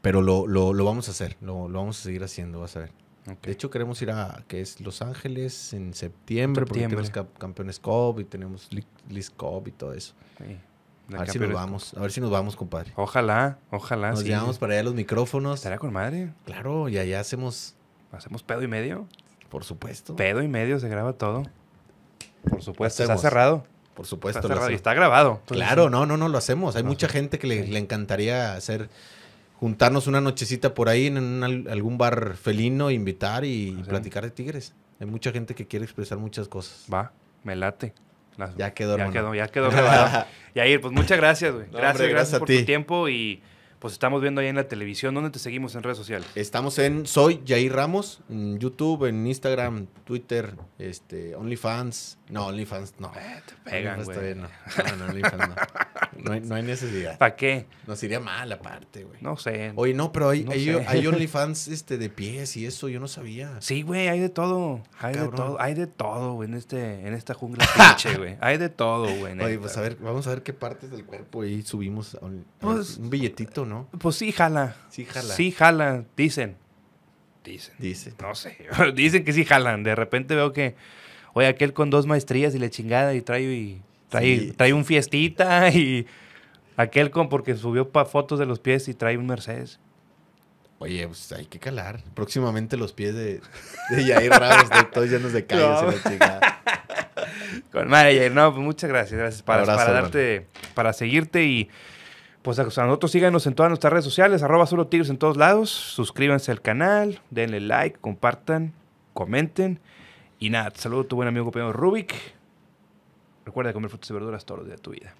[SPEAKER 1] pero lo, lo, vamos a hacer, lo, lo, vamos a seguir haciendo, vas a ver. De hecho, queremos ir a, que es Los Ángeles en septiembre, porque tenemos Campeones Cup y tenemos list COP y todo eso. A ver si nos vamos, a ver si nos vamos, compadre. Ojalá, ojalá. Nos llevamos para allá los micrófonos. Estará con madre. Claro, y allá hacemos.
[SPEAKER 2] ¿Hacemos pedo y medio? Por supuesto. Pedo y medio se graba todo. Por supuesto. Está cerrado. Por supuesto. Está cerrado. está grabado. Claro, no,
[SPEAKER 1] no, no, lo hacemos. Hay mucha gente que le, encantaría hacer. Juntarnos una nochecita por ahí en algún bar felino, invitar y ah, platicar de tigres. Hay mucha gente que quiere expresar muchas cosas. Va, me late ya quedó, ya quedó, ya quedó y
[SPEAKER 2] Yair, pues muchas gracias, güey. gracias, gracias, por tu tiempo y pues estamos viendo ahí en la televisión. ¿Dónde te seguimos en redes sociales?
[SPEAKER 1] Estamos en Soy Jair Ramos, en YouTube, en Instagram, Twitter, este, OnlyFans. No, OnlyFans no. Eh, te pegan, No. no, OnlyFans no. No hay, necesidad. ¿Para qué? Nos iría mal aparte, güey. No sé. Oye, no, pero hay, OnlyFans este, de pies y eso, yo no sabía.
[SPEAKER 2] Sí, güey, hay de todo. Hay de todo, hay de todo, güey, en, este, en esta jungla pinche, güey. Hay
[SPEAKER 1] de todo, güey. Oye, pues a ver,
[SPEAKER 2] vamos a ver qué partes del cuerpo
[SPEAKER 1] ahí subimos.
[SPEAKER 2] un, pues, un billetito, pues sí, jala. Sí, jala. Sí, jala, dicen. Dicen. Dicen. No sé. dicen que sí jalan. De repente veo que, oye, aquel con dos maestrías y le chingada y trae, y, trae, un fiestita y aquel con porque subió pa fotos de los pies y trae un Mercedes.
[SPEAKER 1] Oye, pues hay que calar. Próximamente
[SPEAKER 2] los pies de, de Yair Ramos, todos llenos de calles no. No, pues muchas gracias. Gracias para, para seguirte y pues a nosotros síganos en todas nuestras redes sociales, arroba solo tigres en todos lados, suscríbanse al canal, denle like, compartan, comenten. Y nada, te saludo a tu buen amigo compañero Rubik. Recuerda comer frutas y verduras todos los días de tu vida.